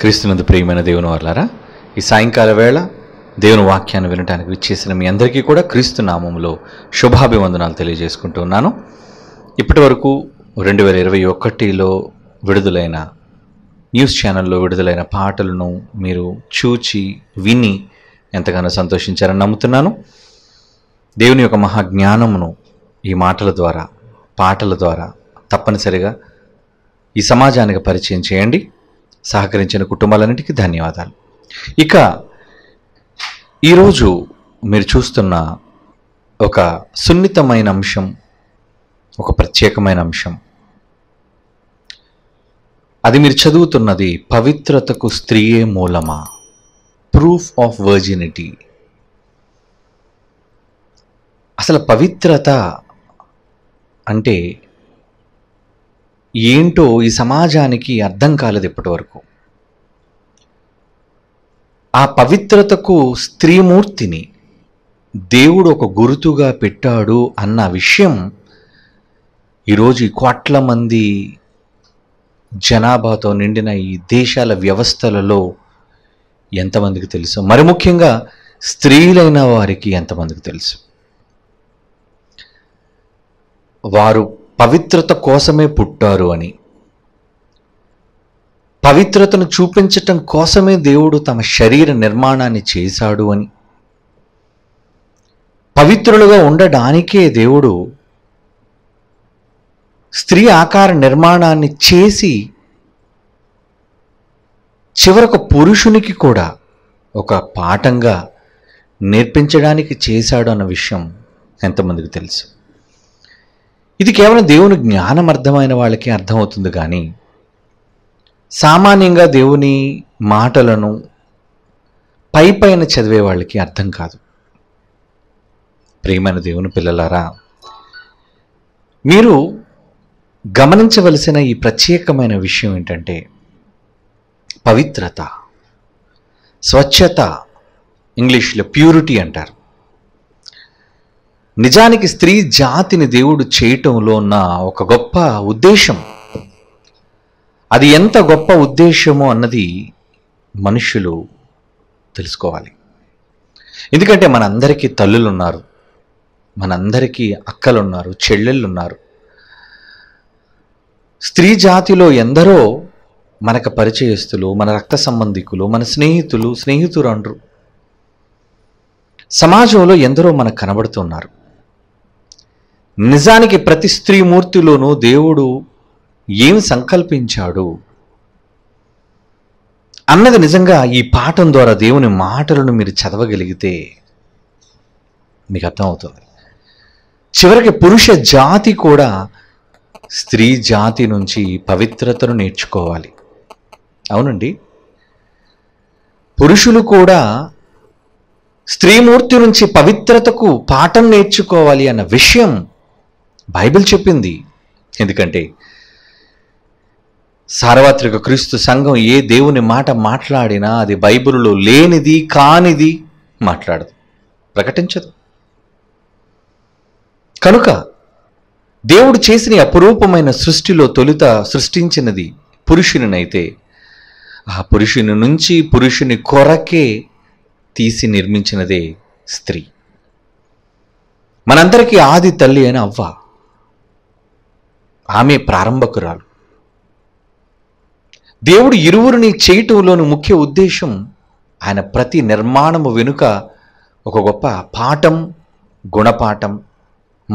క్రీస్తునందు ప్రియమైన దేవుని వర్లారా ఈ సాయంకాల వేళ దేవుని వాక్యాన్ని వినడానికి విచ్చేసిన మీ అందరికీ కూడా క్రీస్తు నామంలో శుభాభివందనాలు తెలియజేసుకుంటున్నాను ఇప్పటి వరకు రెండు వేల ఇరవై ఒకటిలో విడుదలైన న్యూస్ ఛానల్లో విడుదలైన పాటలను మీరు చూచి విని ఎంతగానో సంతోషించారని నమ్ముతున్నాను దేవుని యొక్క మహాజ్ఞానమును ఈ మాటల ద్వారా పాటల ద్వారా తప్పనిసరిగా ఈ సమాజానికి పరిచయం చేయండి సహకరించిన కుటుంబాలన్నిటికీ ధన్యవాదాలు ఇక ఈరోజు మీరు చూస్తున్న ఒక సున్నితమైన అంశం ఒక ప్రత్యేకమైన అంశం అది మీరు చదువుతున్నది పవిత్రతకు స్త్రీయే మూలమా ప్రూఫ్ ఆఫ్ వర్జినిటీ అసలు పవిత్రత అంటే ఏంటో ఈ సమాజానికి అర్థం కాలేదు ఇప్పటి వరకు ఆ పవిత్రతకు స్త్రీమూర్తిని దేవుడు ఒక గురుతుగా పెట్టాడు అన్న విషయం ఈరోజు కోట్ల మంది జనాభాతో నిండిన ఈ దేశాల వ్యవస్థలలో ఎంతమందికి తెలుసు మరి ముఖ్యంగా స్త్రీలైన వారికి ఎంతమందికి తెలుసు వారు పవిత్రత కోసమే పుట్టారు అని పవిత్రతను చూపించటం కోసమే దేవుడు తమ శరీర నిర్మాణాన్ని చేశాడు అని పవిత్రులుగా ఉండడానికే దేవుడు స్త్రీ ఆకార నిర్మాణాన్ని చేసి చివరకు పురుషునికి కూడా ఒక పాఠంగా నేర్పించడానికి చేశాడు అన్న విషయం ఎంతమందికి తెలుసు ఇది కేవలం దేవుని జ్ఞానం అర్థమైన వాళ్ళకి అర్థమవుతుంది కానీ సామాన్యంగా దేవుని మాటలను పై పైన చదివే వాళ్ళకి అర్థం కాదు ప్రియమైన దేవుని పిల్లలారా మీరు గమనించవలసిన ఈ ప్రత్యేకమైన విషయం ఏంటంటే పవిత్రత స్వచ్ఛత ఇంగ్లీష్లో ప్యూరిటీ అంటారు నిజానికి స్త్రీ జాతిని దేవుడు చేయటంలో ఉన్న ఒక గొప్ప ఉద్దేశం అది ఎంత గొప్ప ఉద్దేశమో అన్నది మనుషులు తెలుసుకోవాలి ఎందుకంటే మనందరికీ తల్లులు ఉన్నారు మనందరికీ అక్కలున్నారు చెల్లెళ్ళున్నారు స్త్రీ జాతిలో ఎందరో మనకు పరిచయస్తులు మన రక్త సంబంధికులు మన స్నేహితులు స్నేహితురు అంటారు సమాజంలో ఎందరో మనకు కనబడుతున్నారు నిజానికి ప్రతి స్త్రీ మూర్తిలోనూ దేవుడు ఏం సంకల్పించాడు అన్నది నిజంగా ఈ పాఠం ద్వారా దేవుని మాటలను మీరు చదవగలిగితే మీకు అర్థమవుతుంది చివరికి పురుష జాతి కూడా స్త్రీ జాతి నుంచి పవిత్రతను నేర్చుకోవాలి అవునండి పురుషులు కూడా స్త్రీమూర్తి నుంచి పవిత్రతకు పాఠం నేర్చుకోవాలి అన్న విషయం బైబిల్ చెప్పింది ఎందుకంటే సార్వత్రిక క్రీస్తు సంఘం ఏ దేవుని మాట మాట్లాడినా అది బైబిల్లో లేనిది కానిది మాట్లాడదు ప్రకటించదు కనుక దేవుడు చేసిన అపురూపమైన సృష్టిలో తొలుత సృష్టించినది పురుషునినైతే ఆ పురుషుని నుంచి పురుషుని కొరకే తీసి నిర్మించినదే స్త్రీ మనందరికీ ఆది తల్లి అని అవ్వ ఆమె ప్రారంభకురాలు దేవుడు ఇరువురిని చేయటంలోని ముఖ్య ఉద్దేశం ఆయన ప్రతి నిర్మాణము వెనుక ఒక గొప్ప పాఠం గుణపాఠం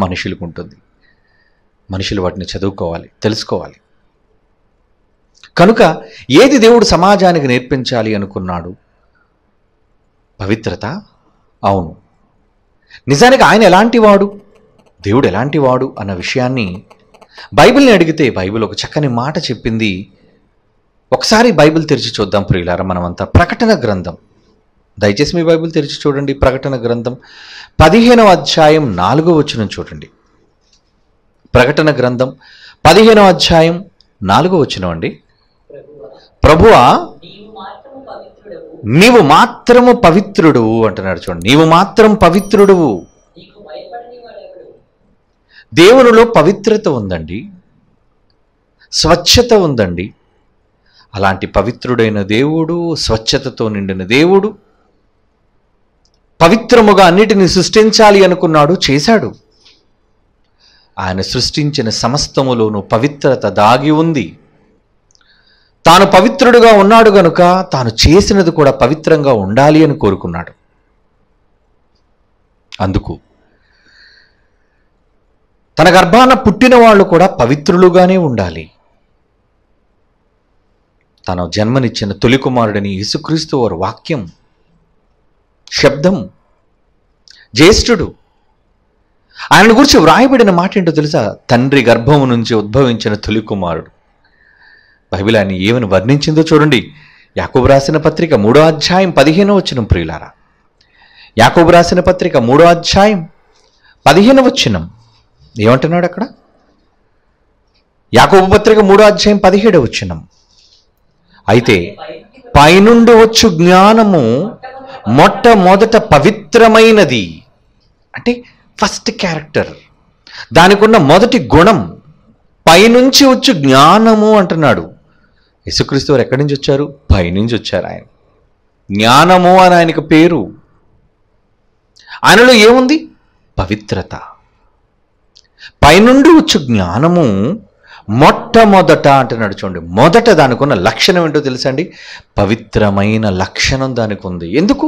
మనుషులకు ఉంటుంది మనుషులు వాటిని చదువుకోవాలి తెలుసుకోవాలి కనుక ఏది దేవుడు సమాజానికి నేర్పించాలి అనుకున్నాడు పవిత్రత అవును నిజానికి ఆయన ఎలాంటి వాడు దేవుడు ఎలాంటి వాడు అన్న విషయాన్ని బైబిల్ని అడిగితే బైబిల్ ఒక చక్కని మాట చెప్పింది ఒకసారి బైబిల్ తెరిచి చూద్దాం ప్రియులారా మనమంతా ప్రకటన గ్రంథం దయచేసి మీ బైబిల్ తెరిచి చూడండి ప్రకటన గ్రంథం పదిహేనవ అధ్యాయం నాలుగో వచనం చూడండి ప్రకటన గ్రంథం పదిహేనవ అధ్యాయం నాలుగో వచనం అండి ప్రభువా నీవు మాత్రము పవిత్రుడు అంటున్నాడు చూడండి నీవు మాత్రం పవిత్రుడువు దేవునిలో పవిత్రత ఉందండి స్వచ్ఛత ఉందండి అలాంటి పవిత్రుడైన దేవుడు స్వచ్ఛతతో నిండిన దేవుడు పవిత్రముగా అన్నిటిని సృష్టించాలి అనుకున్నాడు చేశాడు ఆయన సృష్టించిన సమస్తములోనూ పవిత్రత దాగి ఉంది తాను పవిత్రుడుగా ఉన్నాడు గనుక తాను చేసినది కూడా పవిత్రంగా ఉండాలి అని కోరుకున్నాడు అందుకు తన గర్భాన పుట్టిన వాళ్ళు కూడా పవిత్రులుగానే ఉండాలి తన జన్మనిచ్చిన తొలి కుమారుడిని యేసుక్రీస్తు వారు వాక్యం శబ్దం జ్యేష్ఠుడు ఆయన గురించి వ్రాయబడిన మాట ఏంటో తెలుసా తండ్రి గర్భం నుంచి ఉద్భవించిన తొలి కుమారుడు బైబిల్ ఆయన ఏమని వర్ణించిందో చూడండి యాకోబు రాసిన పత్రిక మూడో అధ్యాయం పదిహేనో వచనం ప్రియులారా యాకోబు రాసిన పత్రిక మూడో అధ్యాయం పదిహేనవ వచనం ఏమంటున్నాడు అక్కడ యాకోబు పత్రిక మూడో అధ్యాయం పదిహేడు వచ్చినం అయితే పైనుండి వచ్చు జ్ఞానము మొట్టమొదట పవిత్రమైనది అంటే ఫస్ట్ క్యారెక్టర్ దానికున్న మొదటి గుణం పైనుంచి వచ్చు జ్ఞానము అంటున్నాడు యేసుక్రీస్తు వారు ఎక్కడి నుంచి వచ్చారు పైనుంచి వచ్చారు ఆయన జ్ఞానము అని ఆయనకు పేరు ఆయనలో ఏముంది పవిత్రత పైనుండి వచ్చు జ్ఞానము మొట్టమొదట అంటే నడుచుకోండి మొదట దానికి ఉన్న లక్షణం ఏంటో తెలుసండి పవిత్రమైన లక్షణం దానికి ఉంది ఎందుకు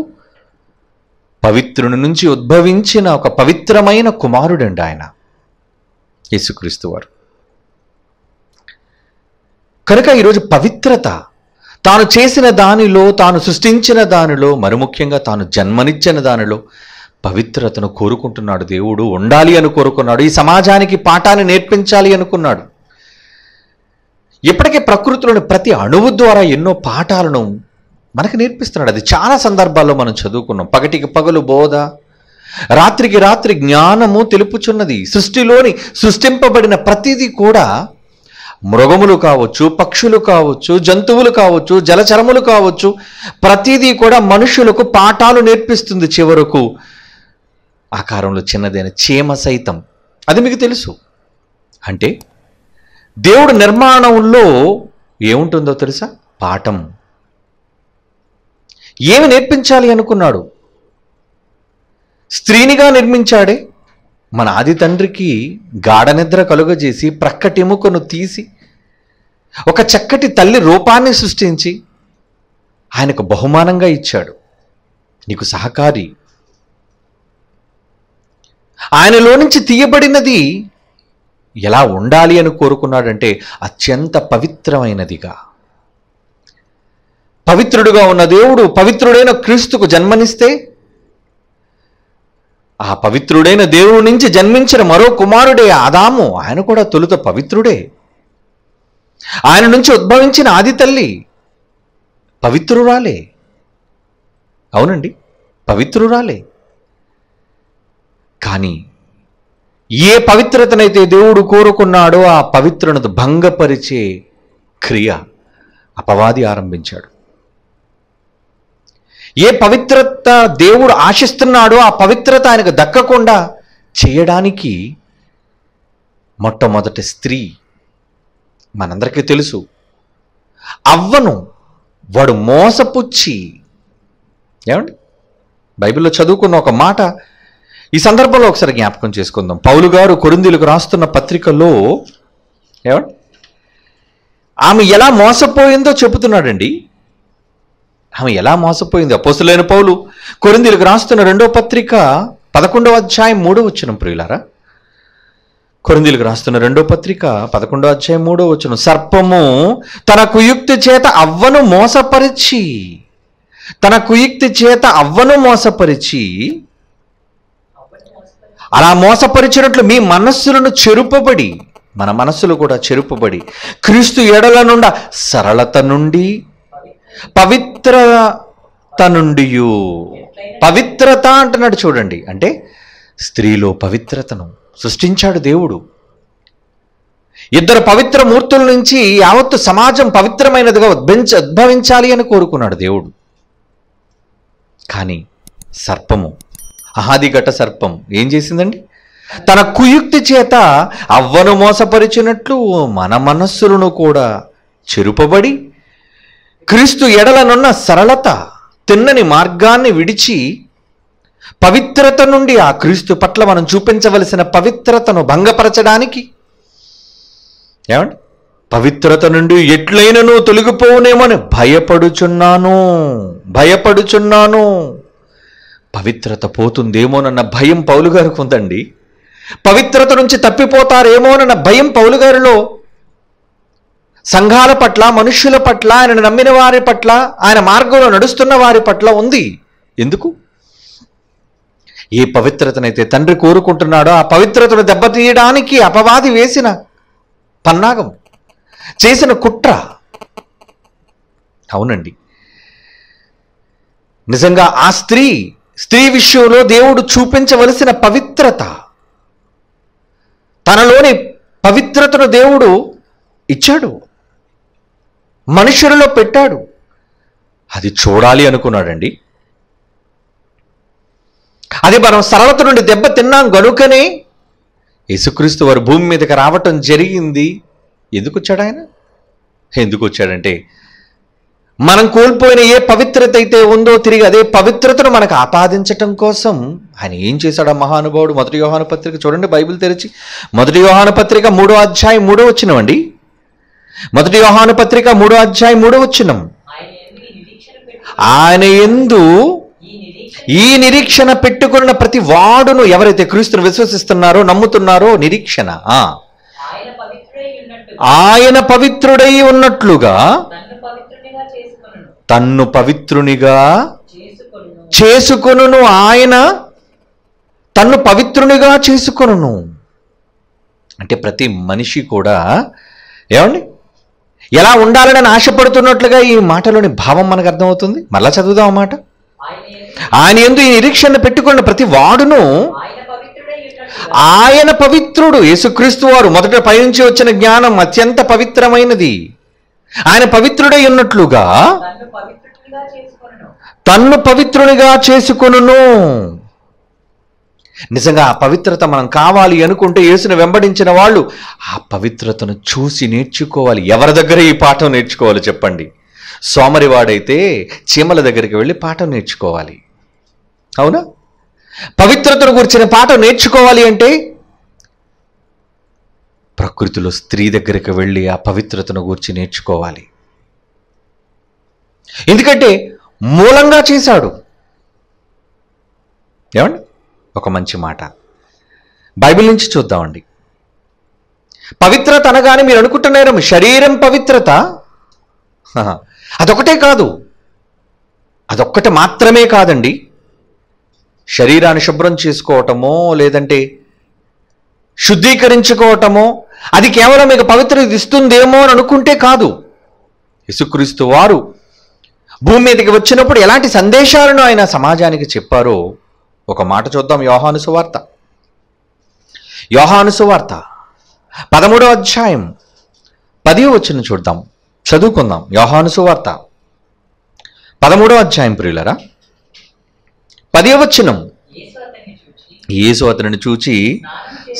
పవిత్రుని నుంచి ఉద్భవించిన ఒక పవిత్రమైన కుమారుడండి ఆయన యేసుక్రీస్తు వారు కనుక ఈరోజు పవిత్రత తాను చేసిన దానిలో తాను సృష్టించిన దానిలో మరి ముఖ్యంగా తాను జన్మనిచ్చిన దానిలో పవిత్రతను కోరుకుంటున్నాడు దేవుడు ఉండాలి అని కోరుకున్నాడు ఈ సమాజానికి పాఠాన్ని నేర్పించాలి అనుకున్నాడు ఇప్పటికే ప్రకృతిలోని ప్రతి అణువు ద్వారా ఎన్నో పాఠాలను మనకు నేర్పిస్తున్నాడు అది చాలా సందర్భాల్లో మనం చదువుకున్నాం పగటికి పగలు బోధ రాత్రికి రాత్రి జ్ఞానము తెలుపుచున్నది సృష్టిలోని సృష్టింపబడిన ప్రతిదీ కూడా మృగములు కావచ్చు పక్షులు కావచ్చు జంతువులు కావచ్చు జలచరములు కావచ్చు ప్రతిదీ కూడా మనుషులకు పాఠాలు నేర్పిస్తుంది చివరకు ఆకారంలో చిన్నదైన చీమ సైతం అది మీకు తెలుసు అంటే దేవుడు నిర్మాణంలో ఏముంటుందో తెలుసా పాఠం ఏమి నేర్పించాలి అనుకున్నాడు స్త్రీనిగా నిర్మించాడే మన ఆది తండ్రికి గాఢ నిద్ర కలుగజేసి ప్రక్కటిముకను తీసి ఒక చక్కటి తల్లి రూపాన్ని సృష్టించి ఆయనకు బహుమానంగా ఇచ్చాడు నీకు సహకారి ఆయనలో నుంచి తీయబడినది ఎలా ఉండాలి అని కోరుకున్నాడంటే అత్యంత పవిత్రమైనదిగా పవిత్రుడుగా ఉన్న దేవుడు పవిత్రుడైన క్రీస్తుకు జన్మనిస్తే ఆ పవిత్రుడైన దేవుడి నుంచి జన్మించిన మరో కుమారుడే ఆదాము ఆయన కూడా తొలుత పవిత్రుడే ఆయన నుంచి ఉద్భవించిన ఆది తల్లి పవిత్రురాలే అవునండి పవిత్రురాలే కానీ ఏ పవిత్రతనైతే దేవుడు కోరుకున్నాడో ఆ పవిత్రను భంగపరిచే క్రియ అపవాది ఆరంభించాడు ఏ పవిత్రత దేవుడు ఆశిస్తున్నాడో ఆ పవిత్రత ఆయనకు దక్కకుండా చేయడానికి మొట్టమొదటి స్త్రీ మనందరికీ తెలుసు అవ్వను వాడు మోసపుచ్చి ఏమండి బైబిల్లో చదువుకున్న ఒక మాట ఈ సందర్భంలో ఒకసారి జ్ఞాపకం చేసుకుందాం పౌలు గారు కొరిందీలకు రాస్తున్న పత్రికలో ఆమె ఎలా మోసపోయిందో చెబుతున్నాడండి ఆమె ఎలా మోసపోయింది అపోసులైన పౌలు కొరిందీలకు రాస్తున్న రెండో పత్రిక పదకొండవ అధ్యాయం మూడో వచ్చిన ప్రియులారా కొరిందీలకు రాస్తున్న రెండో పత్రిక పదకొండవ అధ్యాయం మూడో వచ్చిన సర్పము తన కుయుక్తి చేత అవ్వను మోసపరిచి తన కుయుక్తి చేత అవ్వను మోసపరిచి అలా మోసపరిచినట్లు మీ మనస్సులను చెరుపబడి మన మనస్సులు కూడా చెరుపబడి క్రీస్తు ఎడల నుండి సరళత నుండి పవిత్రత నుండి పవిత్రత అంటున్నాడు చూడండి అంటే స్త్రీలో పవిత్రతను సృష్టించాడు దేవుడు ఇద్దరు పవిత్ర మూర్తుల నుంచి యావత్తు సమాజం పవిత్రమైనదిగా ఉద్భించ ఉద్భవించాలి అని కోరుకున్నాడు దేవుడు కానీ సర్పము అహాది ఘట సర్పం ఏం చేసిందండి తన కుయుక్తి చేత అవ్వను మోసపరిచినట్లు మన మనస్సులను కూడా చెరుపబడి క్రీస్తు ఎడలనున్న సరళత తిన్నని మార్గాన్ని విడిచి పవిత్రత నుండి ఆ క్రీస్తు పట్ల మనం చూపించవలసిన పవిత్రతను భంగపరచడానికి ఏమండి పవిత్రత నుండి ఎట్లయినను తొలగిపోవునేమని భయపడుచున్నాను భయపడుచున్నాను పవిత్రత పోతుందేమోనన్న భయం పౌలు గారికి ఉందండి పవిత్రత నుంచి తప్పిపోతారేమోనన్న భయం పౌలు గారిలో సంఘాల పట్ల మనుష్యుల పట్ల ఆయన నమ్మిన వారి పట్ల ఆయన మార్గంలో నడుస్తున్న వారి పట్ల ఉంది ఎందుకు ఏ పవిత్రతనైతే తండ్రి కోరుకుంటున్నాడో ఆ పవిత్రతను దెబ్బతీయడానికి అపవాది వేసిన పన్నాగం చేసిన కుట్ర అవునండి నిజంగా ఆ స్త్రీ స్త్రీ విషయంలో దేవుడు చూపించవలసిన పవిత్రత తనలోని పవిత్రతను దేవుడు ఇచ్చాడు మనుషులలో పెట్టాడు అది చూడాలి అనుకున్నాడండి అది మనం సరళత నుండి దెబ్బ తిన్నాం గనుకనే యేసుక్రీస్తు వారు భూమి మీదకి రావటం జరిగింది ఎందుకు వచ్చాడు ఆయన ఎందుకు వచ్చాడంటే మనం కోల్పోయిన ఏ పవిత్రత అయితే ఉందో తిరిగి అదే పవిత్రతను మనకు ఆపాదించటం కోసం ఆయన ఏం చేశాడు ఆ మహానుభావుడు మొదటి యోహాన పత్రిక చూడండి బైబిల్ తెరిచి మొదటి యోహాన పత్రిక మూడో అధ్యాయం మూడో వచ్చినవండి మొదటి యోహాన పత్రిక మూడో అధ్యాయం మూడో వచ్చినం ఆయన ఎందు ఈ నిరీక్షణ పెట్టుకున్న ప్రతి వాడును ఎవరైతే క్రీస్తును విశ్వసిస్తున్నారో నమ్ముతున్నారో నిరీక్షణ ఆయన పవిత్రుడై ఉన్నట్లుగా తన్ను పవిత్రునిగా చేసుకును ఆయన తన్ను పవిత్రునిగా చేసుకును అంటే ప్రతి మనిషి కూడా ఏమండి ఎలా ఉండాలని ఆశపడుతున్నట్లుగా ఈ మాటలోని భావం మనకు అర్థమవుతుంది మళ్ళా చదువుదాం మాట ఆయన ఎందు ఈ నిరీక్షణ పెట్టుకున్న ప్రతి వాడును ఆయన పవిత్రుడు యేసుక్రీస్తు వారు మొదట పయనించి వచ్చిన జ్ఞానం అత్యంత పవిత్రమైనది ఆయన పవిత్రుడై ఉన్నట్లుగా తన్ను పవిత్రునిగా చేసుకును నిజంగా ఆ పవిత్రత మనం కావాలి అనుకుంటే యేసును వెంబడించిన వాళ్ళు ఆ పవిత్రతను చూసి నేర్చుకోవాలి ఎవరి దగ్గర ఈ పాఠం నేర్చుకోవాలి చెప్పండి సోమరివాడైతే చీమల దగ్గరికి వెళ్ళి పాఠం నేర్చుకోవాలి అవునా పవిత్రతను గురించిన పాఠం నేర్చుకోవాలి అంటే ప్రకృతిలో స్త్రీ దగ్గరికి వెళ్ళి ఆ పవిత్రతను గూర్చి నేర్చుకోవాలి ఎందుకంటే మూలంగా చేశాడు ఏమండి ఒక మంచి మాట బైబిల్ నుంచి చూద్దామండి పవిత్రత అనగానే మీరు అనుకుంటున్నారు శరీరం పవిత్రత అదొకటే కాదు అదొక్కటి మాత్రమే కాదండి శరీరాన్ని శుభ్రం చేసుకోవటమో లేదంటే శుద్ధీకరించుకోవటమో అది కేవలం మీకు పవిత్రత ఇస్తుందేమో అని అనుకుంటే కాదు ఇసుక్రీస్తు వారు భూమి మీదకి వచ్చినప్పుడు ఎలాంటి సందేశాలను ఆయన సమాజానికి చెప్పారో ఒక మాట చూద్దాం యోహాను సువార్త యోహాను వార్త పదమూడో అధ్యాయం పదివ వచ్చిన చూద్దాం చదువుకుందాం యోహానుసు వార్త పదమూడో అధ్యాయం ప్రియులరా పదివ వచ్చినం యేసు అతనిని చూచి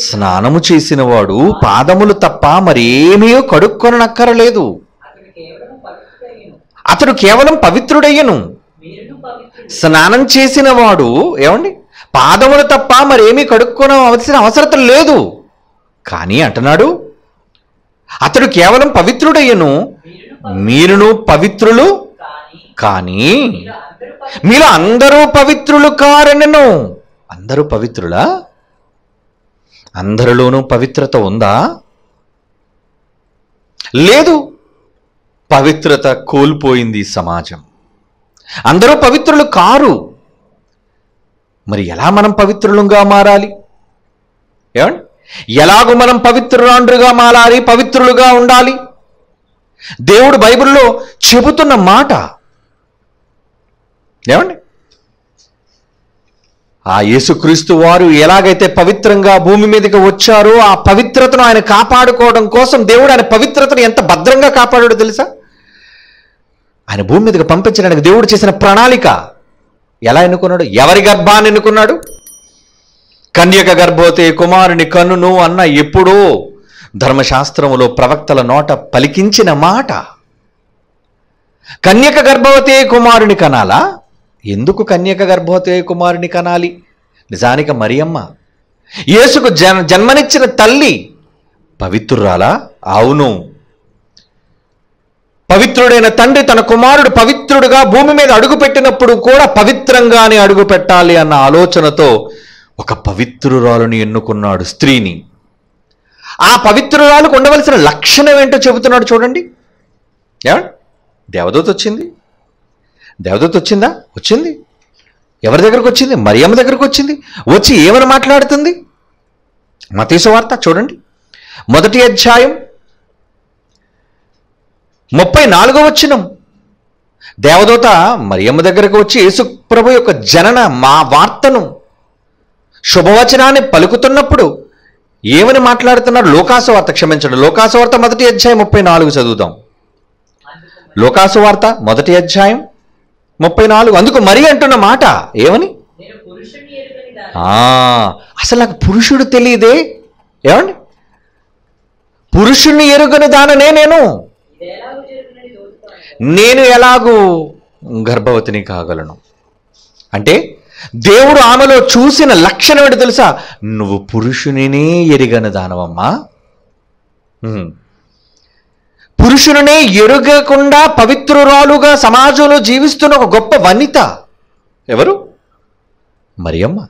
స్నానము చేసినవాడు పాదములు తప్ప మరేమీయో కడుక్కొనక్కరలేదు అతడు కేవలం పవిత్రుడయ్యను స్నానం చేసిన వాడు ఏమండి పాదములు తప్ప మరేమీ కడుక్కోన అవసరం లేదు కానీ అంటున్నాడు అతడు కేవలం పవిత్రుడయ్యను మీరును పవిత్రులు కానీ మీరు అందరూ పవిత్రులు కారనను అందరూ పవిత్రులా అందరిలోనూ పవిత్రత ఉందా లేదు పవిత్రత కోల్పోయింది సమాజం అందరూ పవిత్రులు కారు మరి ఎలా మనం పవిత్రులుగా మారాలి ఏమండి ఎలాగో మనం పవిత్రులాండ్రుగా మారాలి పవిత్రులుగా ఉండాలి దేవుడు బైబిల్లో చెబుతున్న మాట ఏమండి ఆ యేసుక్రీస్తు వారు ఎలాగైతే పవిత్రంగా భూమి మీదకి వచ్చారో ఆ పవిత్రతను ఆయన కాపాడుకోవడం కోసం దేవుడు ఆయన పవిత్రతను ఎంత భద్రంగా కాపాడాడు తెలుసా ఆయన భూమి మీదకి పంపించడానికి దేవుడు చేసిన ప్రణాళిక ఎలా ఎన్నుకున్నాడు ఎవరి గర్భాన్ని ఎన్నుకున్నాడు కన్యక గర్భవతే కుమారుని కన్నును అన్న ఎప్పుడో ధర్మశాస్త్రములో ప్రవక్తల నోట పలికించిన మాట కన్యక గర్భవతే కుమారుని కనాలా ఎందుకు కన్యక గర్భవతి కుమారుని కనాలి నిజానికి మరియమ్మ యేసుకు జన్ జన్మనిచ్చిన తల్లి పవిత్రురాలా అవును పవిత్రుడైన తండ్రి తన కుమారుడు పవిత్రుడుగా భూమి మీద అడుగుపెట్టినప్పుడు కూడా పవిత్రంగానే అడుగు పెట్టాలి అన్న ఆలోచనతో ఒక పవిత్రురాలుని ఎన్నుకున్నాడు స్త్రీని ఆ పవిత్రురాలకు ఉండవలసిన లక్షణం ఏంటో చెబుతున్నాడు చూడండి దేవదూత వచ్చింది దేవదూత వచ్చిందా వచ్చింది ఎవరి దగ్గరకు వచ్చింది మరియమ్మ దగ్గరకు వచ్చింది వచ్చి ఏమని మాట్లాడుతుంది మతీసు వార్త చూడండి మొదటి అధ్యాయం ముప్పై నాలుగో వచ్చినం దేవదూత మరియమ్మ దగ్గరకు వచ్చి యేసుప్రభు యొక్క జనన మా వార్తను శుభవచనాన్ని పలుకుతున్నప్పుడు ఏమని మాట్లాడుతున్నారు లోకాసు వార్త క్షమించండి లోకాసు వార్త మొదటి అధ్యాయం ముప్పై నాలుగు చదువుతాం లోకాసు వార్త మొదటి అధ్యాయం ముప్పై నాలుగు అందుకు మరి అంటున్న మాట ఏమని అసలు నాకు పురుషుడు తెలియదే ఏమండి పురుషుణ్ణి ఎరుగని దాననే నేను నేను ఎలాగూ గర్భవతిని కాగలను అంటే దేవుడు ఆమెలో చూసిన లక్షణం ఏంటి తెలుసా నువ్వు పురుషునినే ఎరిగని దానవమ్మా పురుషులనే ఎరుగకుండా పవిత్రురాలుగా సమాజంలో జీవిస్తున్న ఒక గొప్ప వనిత ఎవరు మరియమ్మ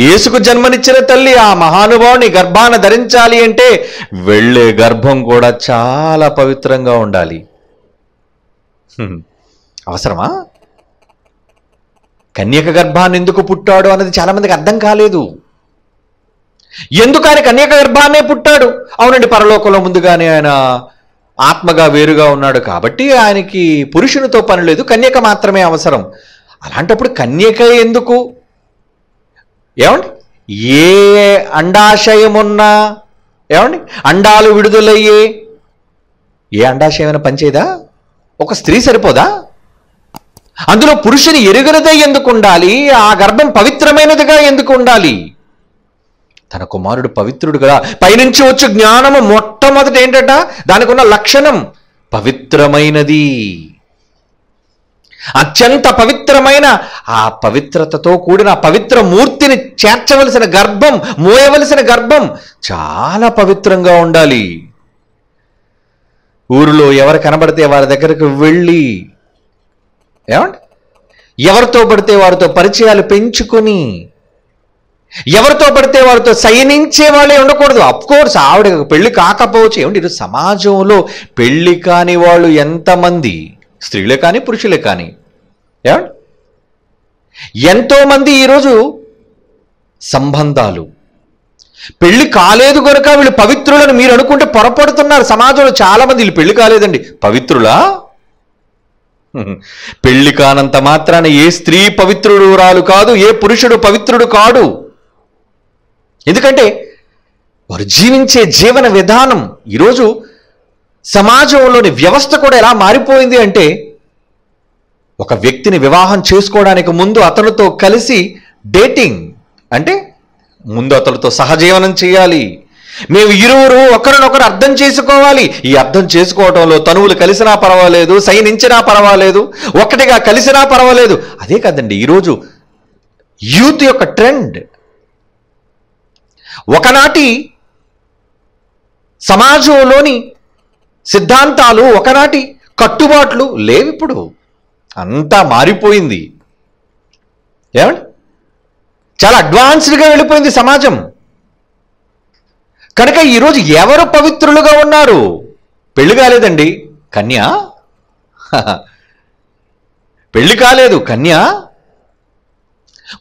యేసుకు జన్మనిచ్చిన తల్లి ఆ మహానుభావుని గర్భాన ధరించాలి అంటే వెళ్ళే గర్భం కూడా చాలా పవిత్రంగా ఉండాలి అవసరమా కన్యక గర్భాన్ని ఎందుకు పుట్టాడు అన్నది చాలామందికి అర్థం కాలేదు ఎందుకు ఆయన కన్యక గర్భాన్నే పుట్టాడు అవునండి పరలోకంలో ముందుగానే ఆయన ఆత్మగా వేరుగా ఉన్నాడు కాబట్టి ఆయనకి పురుషునితో పని లేదు కన్యక మాత్రమే అవసరం అలాంటప్పుడు కన్యక ఎందుకు ఏమండి ఏ అండాశయమున్నా ఏమండి అండాలు విడుదలయ్యే ఏ అండాశయమైనా పనిచేయదా ఒక స్త్రీ సరిపోదా అందులో పురుషుని ఎరుగనిదే ఎందుకు ఉండాలి ఆ గర్భం పవిత్రమైనదిగా ఎందుకు ఉండాలి తన కుమారుడు పవిత్రుడు కదా పైనుంచి వచ్చే జ్ఞానము మొట్టమొదటి ఏంటట దానికి ఉన్న లక్షణం పవిత్రమైనది అత్యంత పవిత్రమైన ఆ పవిత్రతతో కూడిన పవిత్ర మూర్తిని చేర్చవలసిన గర్భం మోయవలసిన గర్భం చాలా పవిత్రంగా ఉండాలి ఊరిలో ఎవరు కనబడితే వారి దగ్గరకు వెళ్ళి ఏమండి ఎవరితో పడితే వారితో పరిచయాలు పెంచుకొని ఎవరితో పడితే వారితో సైనించే వాళ్ళే ఉండకూడదు కోర్స్ ఆవిడ పెళ్లి కాకపోవచ్చు ఏమంటే సమాజంలో పెళ్లి కాని వాళ్ళు ఎంతమంది స్త్రీలే కానీ పురుషులే కానీ ఏమండి ఎంతోమంది ఈరోజు సంబంధాలు పెళ్లి కాలేదు కనుక వీళ్ళు పవిత్రులను మీరు అనుకుంటే పొరపడుతున్నారు సమాజంలో చాలా మంది వీళ్ళు పెళ్లి కాలేదండి పవిత్రులా పెళ్లి కానంత మాత్రాన ఏ స్త్రీ పవిత్రుడు రాలు కాదు ఏ పురుషుడు పవిత్రుడు కాడు ఎందుకంటే వారు జీవించే జీవన విధానం ఈరోజు సమాజంలోని వ్యవస్థ కూడా ఎలా మారిపోయింది అంటే ఒక వ్యక్తిని వివాహం చేసుకోవడానికి ముందు అతనితో కలిసి డేటింగ్ అంటే ముందు అతనితో సహజీవనం చేయాలి మేము ఇరువురు ఒకరినొకరు అర్థం చేసుకోవాలి ఈ అర్థం చేసుకోవడంలో తనువులు కలిసినా పర్వాలేదు సైనించినా పర్వాలేదు ఒకటిగా కలిసినా పర్వాలేదు అదే కాదండి ఈరోజు యూత్ యొక్క ట్రెండ్ ఒకనాటి సమాజంలోని సిద్ధాంతాలు ఒకనాటి కట్టుబాట్లు లేవిప్పుడు అంతా మారిపోయింది ఏమండి చాలా అడ్వాన్స్డ్గా వెళ్ళిపోయింది సమాజం కనుక ఈరోజు ఎవరు పవిత్రులుగా ఉన్నారు పెళ్లి కాలేదండి కన్యా పెళ్లి కాలేదు కన్యా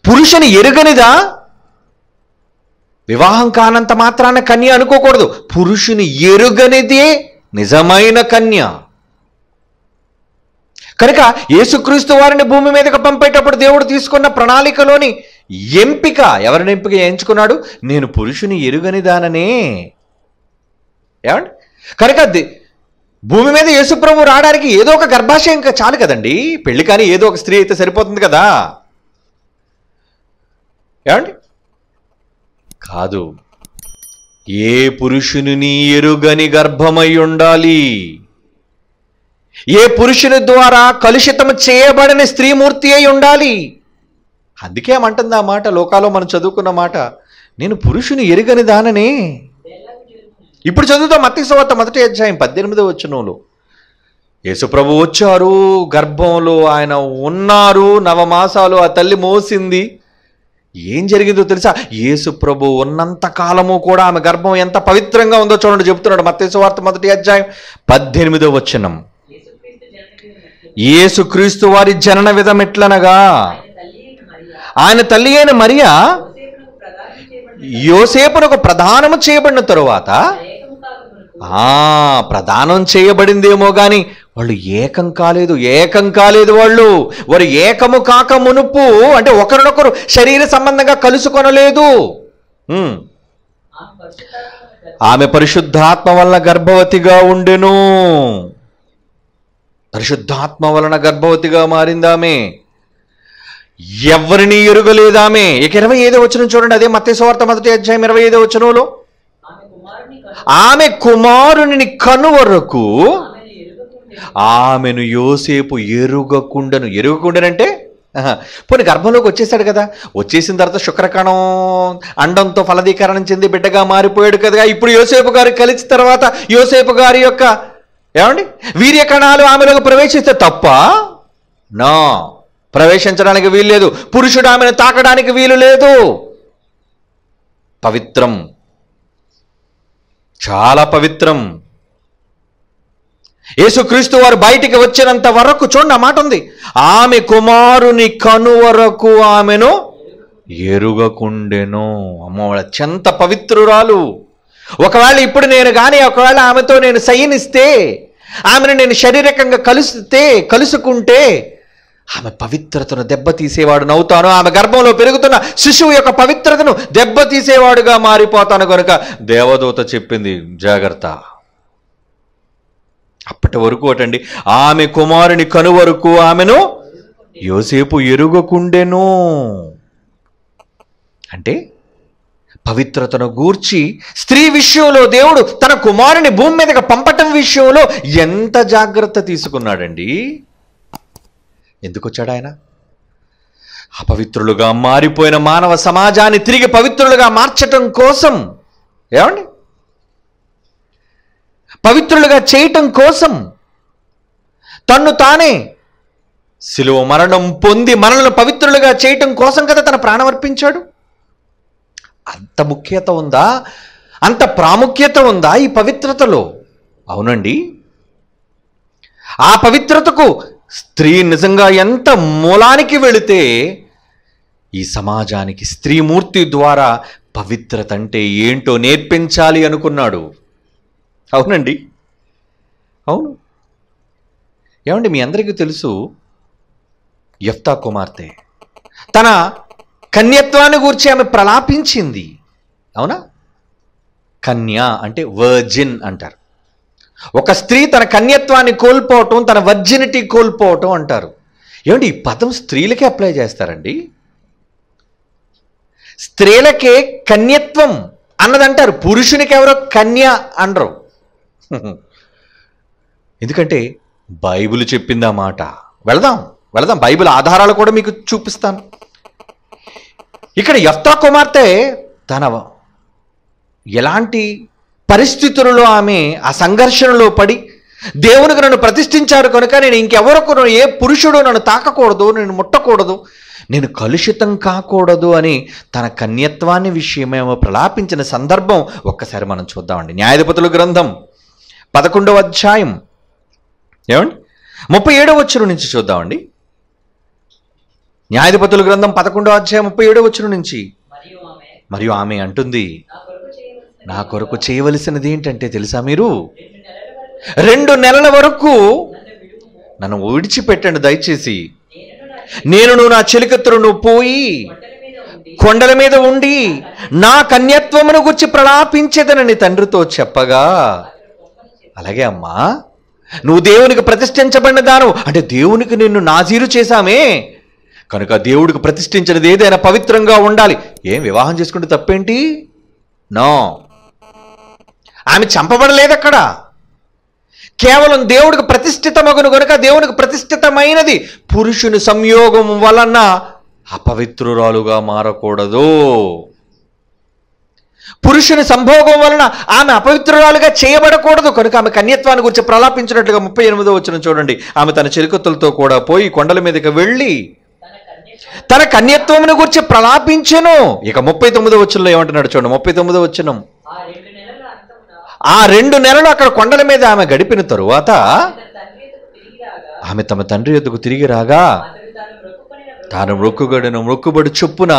పురుషుని ఎరుగనిదా వివాహం కానంత మాత్రాన కన్య అనుకోకూడదు పురుషుని ఎరుగనిదే నిజమైన కన్య కనుక యేసుక్రీస్తు వారిని భూమి మీదకి పంపేటప్పుడు దేవుడు తీసుకున్న ప్రణాళికలోని ఎంపిక ఎవరిని ఎంపిక ఎంచుకున్నాడు నేను పురుషుని ఎరుగని దాననే ఏమండి కనుక భూమి మీద యేసుప్రభు రావడానికి ఏదో ఒక గర్భాశయం చాలు కదండి పెళ్లి కానీ ఏదో ఒక స్త్రీ అయితే సరిపోతుంది కదా ఏమండి కాదు ఏ పురుషుని ఎరుగని గర్భమై ఉండాలి ఏ పురుషుని ద్వారా కలుషితం చేయబడని స్త్రీమూర్తి అయి ఉండాలి అందుకే ఏమంటుంది ఆ మాట లోకాలో మనం చదువుకున్న మాట నేను పురుషుని ఎరుగని దానని ఇప్పుడు చదువుతాం సవార్త మొదటి అధ్యాయం పద్దెనిమిదో వచ్చినోలు యేసుప్రభు వచ్చారు గర్భంలో ఆయన ఉన్నారు నవమాసాలు ఆ తల్లి మోసింది ఏం జరిగిందో తెలుసా యేసు ప్రభు ఉన్నంత కాలము కూడా ఆమె గర్భం ఎంత పవిత్రంగా ఉందో చూడండి చెబుతున్నాడు మత్స్య వార్త మొదటి అధ్యాయం పద్దెనిమిదో వచనం యేసుక్రీస్తు వారి జనన విధం ఎట్లనగా ఆయన తల్లి అయిన మరియా ఒక ప్రధానము చేయబడిన తరువాత ప్రధానం చేయబడిందేమో కానీ వాళ్ళు ఏకం కాలేదు ఏకం కాలేదు వాళ్ళు వారు ఏకము కాక మునుపు అంటే ఒకరినొకరు శరీర సంబంధంగా కలుసుకొనలేదు ఆమె పరిశుద్ధాత్మ వలన గర్భవతిగా ఉండెను పరిశుద్ధాత్మ వలన గర్భవతిగా మారిందామె ఎవరిని ఎరుగలేదామె ఇక ఇరవై ఐదో వచ్చిన చూడండి అదే స్వార్థ మొదటి అధ్యాయం ఇరవై ఐదో వచ్చినలో ఆమె కుమారుని కనువరకు వరకు ఆమెను యోసేపు ఎరుగకుండను ఎరుగకుండనంటే పోనీ గర్భంలోకి వచ్చేసాడు కదా వచ్చేసిన తర్వాత శుక్రకణం అండంతో ఫలదీకరణం చెంది బిడ్డగా మారిపోయాడు కదా ఇప్పుడు యోసేపు గారు కలిసిన తర్వాత యోసేపు గారి యొక్క ఏమండి వీర్యకణాలు ఆమెలోకి ప్రవేశిస్తే తప్ప నా ప్రవేశించడానికి లేదు పురుషుడు ఆమెను తాకడానికి వీలు లేదు పవిత్రం చాలా పవిత్రం యేసుక్రీస్తు వారు బయటికి వచ్చినంత వరకు చూడండి ఆ మాట ఉంది ఆమె కుమారుని కనువరకు ఆమెను ఎరుగకుండెను అమ్మో చెంత పవిత్రురాలు ఒకవేళ ఇప్పుడు నేను కానీ ఒకవేళ ఆమెతో నేను సయనిస్తే ఆమెను నేను శారీరకంగా కలుస్తే కలుసుకుంటే ఆమె పవిత్రతను దెబ్బతీసేవాడు నవ్వుతాను ఆమె గర్భంలో పెరుగుతున్న శిశువు యొక్క పవిత్రతను దెబ్బతీసేవాడుగా మారిపోతాను కనుక దేవదూత చెప్పింది జాగ్రత్త అప్పటి వరకు అటండి ఆమె కుమారుని కను వరకు ఆమెను యోసేపు ఎరుగకుండెను అంటే పవిత్రతను గూర్చి స్త్రీ విషయంలో దేవుడు తన కుమారుని భూమి మీదకి పంపటం విషయంలో ఎంత జాగ్రత్త తీసుకున్నాడండి ఎందుకొచ్చాడు ఆయన అపవిత్రులుగా మారిపోయిన మానవ సమాజాన్ని తిరిగి పవిత్రులుగా మార్చటం కోసం ఏమండి పవిత్రులుగా చేయటం కోసం తన్ను తానే శిలువ మరణం పొంది మనల్ని పవిత్రులుగా చేయటం కోసం కదా తన ప్రాణం అర్పించాడు అంత ముఖ్యత ఉందా అంత ప్రాముఖ్యత ఉందా ఈ పవిత్రతలో అవునండి ఆ పవిత్రతకు స్త్రీ నిజంగా ఎంత మూలానికి వెళితే ఈ సమాజానికి స్త్రీమూర్తి ద్వారా పవిత్రత అంటే ఏంటో నేర్పించాలి అనుకున్నాడు అవునండి అవును ఏమండి మీ అందరికీ తెలుసు యఫ్తా కుమార్తె తన కన్యత్వాన్ని గూర్చి ఆమె ప్రలాపించింది అవునా కన్య అంటే వర్జిన్ అంటారు ఒక స్త్రీ తన కన్యత్వాన్ని కోల్పోవటం తన వర్జినిటీ కోల్పోవటం అంటారు ఏమండి ఈ పదం స్త్రీలకే అప్లై చేస్తారండి స్త్రీలకే కన్యత్వం అన్నదంటారు పురుషునికి ఎవరో కన్య అనరు ఎందుకంటే బైబిల్ చెప్పిందా మాట వెళదాం వెళదాం బైబిల్ ఆధారాలు కూడా మీకు చూపిస్తాను ఇక్కడ యఫ్తా కుమార్తె తన ఎలాంటి పరిస్థితులలో ఆమె ఆ సంఘర్షణలో పడి దేవునికి నన్ను ప్రతిష్ఠించారు కనుక నేను ఇంకెవరకు ఏ పురుషుడు నన్ను తాకకూడదు నేను ముట్టకూడదు నేను కలుషితం కాకూడదు అని తన కన్యత్వాన్ని విషయమేమో ప్రలాపించిన సందర్భం ఒక్కసారి మనం చూద్దామండి న్యాయధిపతుల గ్రంథం పదకొండవ అధ్యాయం ఏమండి ముప్పై ఏడవ వచ్చిన నుంచి చూద్దామండి న్యాయధిపతుల గ్రంథం పదకొండవ అధ్యాయం ముప్పై ఏడవ వచ్చిన నుంచి మరియు ఆమె అంటుంది నా కొరకు చేయవలసినది ఏంటంటే తెలుసా మీరు రెండు నెలల వరకు నన్ను ఊడిచిపెట్టండి దయచేసి నేను నా చెలికత్తులను పోయి కొండల మీద ఉండి నా కన్యత్వమును గుర్చి ప్రలాపించేదనని తండ్రితో చెప్పగా అలాగే అమ్మా నువ్వు దేవునికి ప్రతిష్ఠించబడిన దాను అంటే దేవునికి నిన్ను నాజీరు చేశామే కనుక దేవుడికి ప్రతిష్ఠించినది ఏదైనా పవిత్రంగా ఉండాలి ఏం వివాహం చేసుకుంటే తప్పేంటి నో ఆమె చంపబడలేదు అక్కడ కేవలం దేవుడికి ప్రతిష్ఠితమగును కనుక దేవునికి ప్రతిష్ఠితమైనది పురుషుని సంయోగం వలన అపవిత్రురాలుగా మారకూడదు పురుషుని సంభోగం వలన ఆమె అపవిత్రురాలుగా చేయబడకూడదు కనుక ఆమె కన్యత్వాన్ని గురించి ప్రలాపించినట్లుగా ముప్పై ఎనిమిదో వచ్చిన చూడండి ఆమె తన చెరుకుతులతో కూడా పోయి కొండల మీదకి వెళ్ళి తన కన్యత్వమును గురించి ప్రలాపించను ఇక ముప్పై తొమ్మిదో వచ్చినలో ఏమంటున్నాడు చూడండి ముప్పై తొమ్మిదో వచ్చినం ఆ రెండు నెలలు అక్కడ కొండల మీద ఆమె గడిపిన తరువాత ఆమె తమ తండ్రి యొద్దకు తిరిగి రాగా తాను మొక్కుబడిన మొక్కుబడి చొప్పున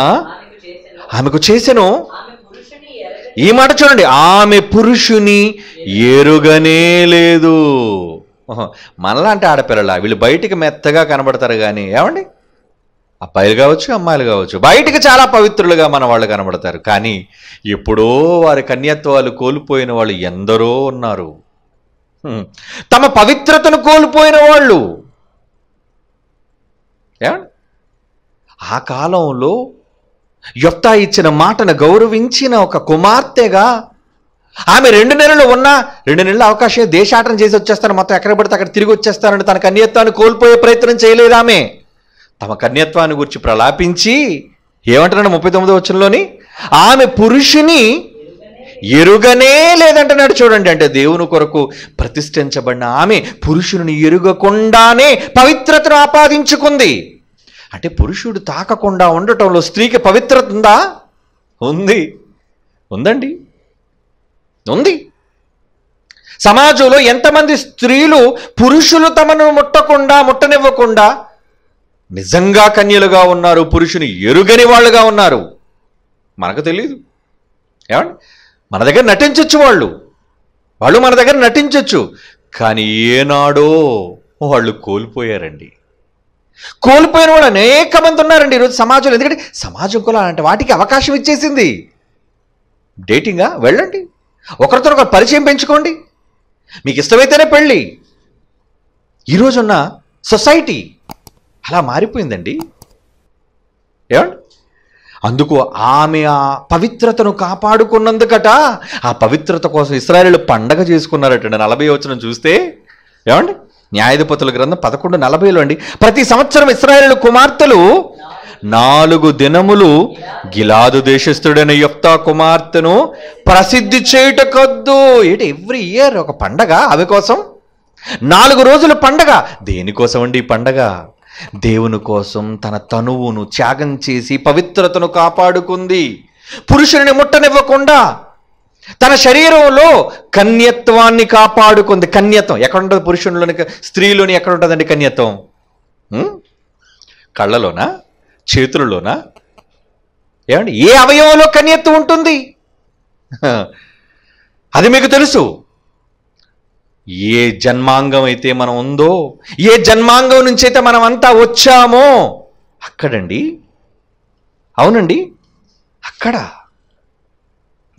ఆమెకు చేసెను ఈ మాట చూడండి ఆమె పురుషుని ఎరుగనే లేదు మనలాంటి ఆడపిల్లలా వీళ్ళు బయటికి మెత్తగా కనబడతారు కానీ ఏమండి అబ్బాయిలు కావచ్చు అమ్మాయిలు కావచ్చు బయటికి చాలా పవిత్రులుగా మన వాళ్ళు కనబడతారు కానీ ఎప్పుడో వారి కన్యత్వాలు కోల్పోయిన వాళ్ళు ఎందరో ఉన్నారు తమ పవిత్రతను కోల్పోయిన వాళ్ళు ఏమండి ఆ కాలంలో యొత్తా ఇచ్చిన మాటను గౌరవించిన ఒక కుమార్తెగా ఆమె రెండు నెలలు ఉన్నా రెండు నెలల అవకాశం దేశాటనం చేసి వచ్చేస్తాను మొత్తం ఎక్కడ పడితే అక్కడ తిరిగి వచ్చేస్తానని తన కన్యత్వాన్ని కోల్పోయే ప్రయత్నం చేయలేదు ఆమె తమ కన్యత్వాన్ని గురించి ప్రలాపించి ఏమంటున్నాడు ముప్పై తొమ్మిదో వచ్చంలోని ఆమె పురుషుని ఎరుగనే లేదంటున్నాడు చూడండి అంటే దేవుని కొరకు ప్రతిష్ఠించబడిన ఆమె పురుషుని ఎరుగకుండానే పవిత్రతను ఆపాదించుకుంది అంటే పురుషుడు తాకకుండా ఉండటంలో స్త్రీకి పవిత్రత ఉందా ఉంది ఉందండి ఉంది సమాజంలో ఎంతమంది స్త్రీలు పురుషులు తమను ముట్టకుండా ముట్టనివ్వకుండా నిజంగా కన్యలుగా ఉన్నారు పురుషుని ఎరుగని వాళ్ళుగా ఉన్నారు మనకు తెలియదు ఏమండి మన దగ్గర నటించవచ్చు వాళ్ళు వాళ్ళు మన దగ్గర నటించవచ్చు కానీ ఏనాడో వాళ్ళు కోల్పోయారండి కోల్పోయిన వాళ్ళు అనేక మంది ఉన్నారండి ఈరోజు సమాజంలో ఎందుకంటే సమాజం కూడా అలాంటి వాటికి అవకాశం ఇచ్చేసింది డేటింగా వెళ్ళండి ఒకరితో ఒకరు పరిచయం పెంచుకోండి మీకు ఇష్టమైతేనే పెళ్ళి ఈరోజున్న సొసైటీ అలా మారిపోయిందండి ఏమండి అందుకు ఆమె ఆ పవిత్రతను కాపాడుకున్నందుకట ఆ పవిత్రత కోసం ఇస్రాయలు పండగ చేసుకున్నారట నలభై వచ్చిన చూస్తే ఏమండి న్యాయధిపతుల గ్రంథం పదకొండు నలభైలో అండి ప్రతి సంవత్సరం ఇస్రాయేల్ కుమార్తెలు నాలుగు దినములు గిలాదు దేశస్థుడైన యొప్తా కుమార్తెను ప్రసిద్ధి చేయుటకొద్దు ఏంటి ఎవ్రీ ఇయర్ ఒక పండగ అవి కోసం నాలుగు రోజుల పండగ దేనికోసం అండి ఈ పండగ దేవుని కోసం తన తనువును త్యాగం చేసి పవిత్రతను కాపాడుకుంది పురుషుని ముట్టనివ్వకుండా తన శరీరంలో కన్య కన్యత్వాన్ని కాపాడుకుంది కన్యత్వం ఎక్కడ ఉంటుంది పురుషునిలోని స్త్రీలోని ఎక్కడ ఉంటుందండి కన్యత్వం కళ్ళలోనా చేతులలోనా ఏమండి ఏ అవయవంలో కన్యత్వం ఉంటుంది అది మీకు తెలుసు ఏ జన్మాంగం అయితే మనం ఉందో ఏ జన్మాంగం నుంచి అయితే మనం అంతా వచ్చామో అక్కడండి అవునండి అక్కడ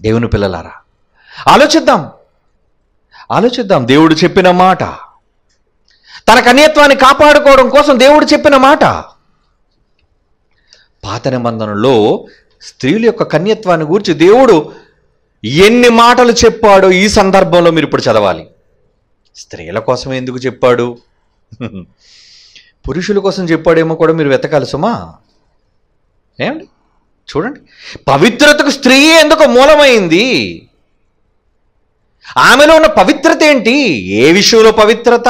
దేవుని పిల్లలారా ఆలోచిద్దాం ఆలోచిద్దాం దేవుడు చెప్పిన మాట తన కన్యత్వాన్ని కాపాడుకోవడం కోసం దేవుడు చెప్పిన మాట పాత నిబంధనలో స్త్రీల యొక్క కన్యత్వాన్ని గురించి దేవుడు ఎన్ని మాటలు చెప్పాడో ఈ సందర్భంలో మీరు ఇప్పుడు చదవాలి స్త్రీల కోసం ఎందుకు చెప్పాడు పురుషుల కోసం చెప్పాడేమో కూడా మీరు వెతకాలి సుమా ఏమండి చూడండి పవిత్రతకు స్త్రీ ఎందుకు మూలమైంది ఆమెలో ఉన్న పవిత్రత ఏంటి ఏ విషయంలో పవిత్రత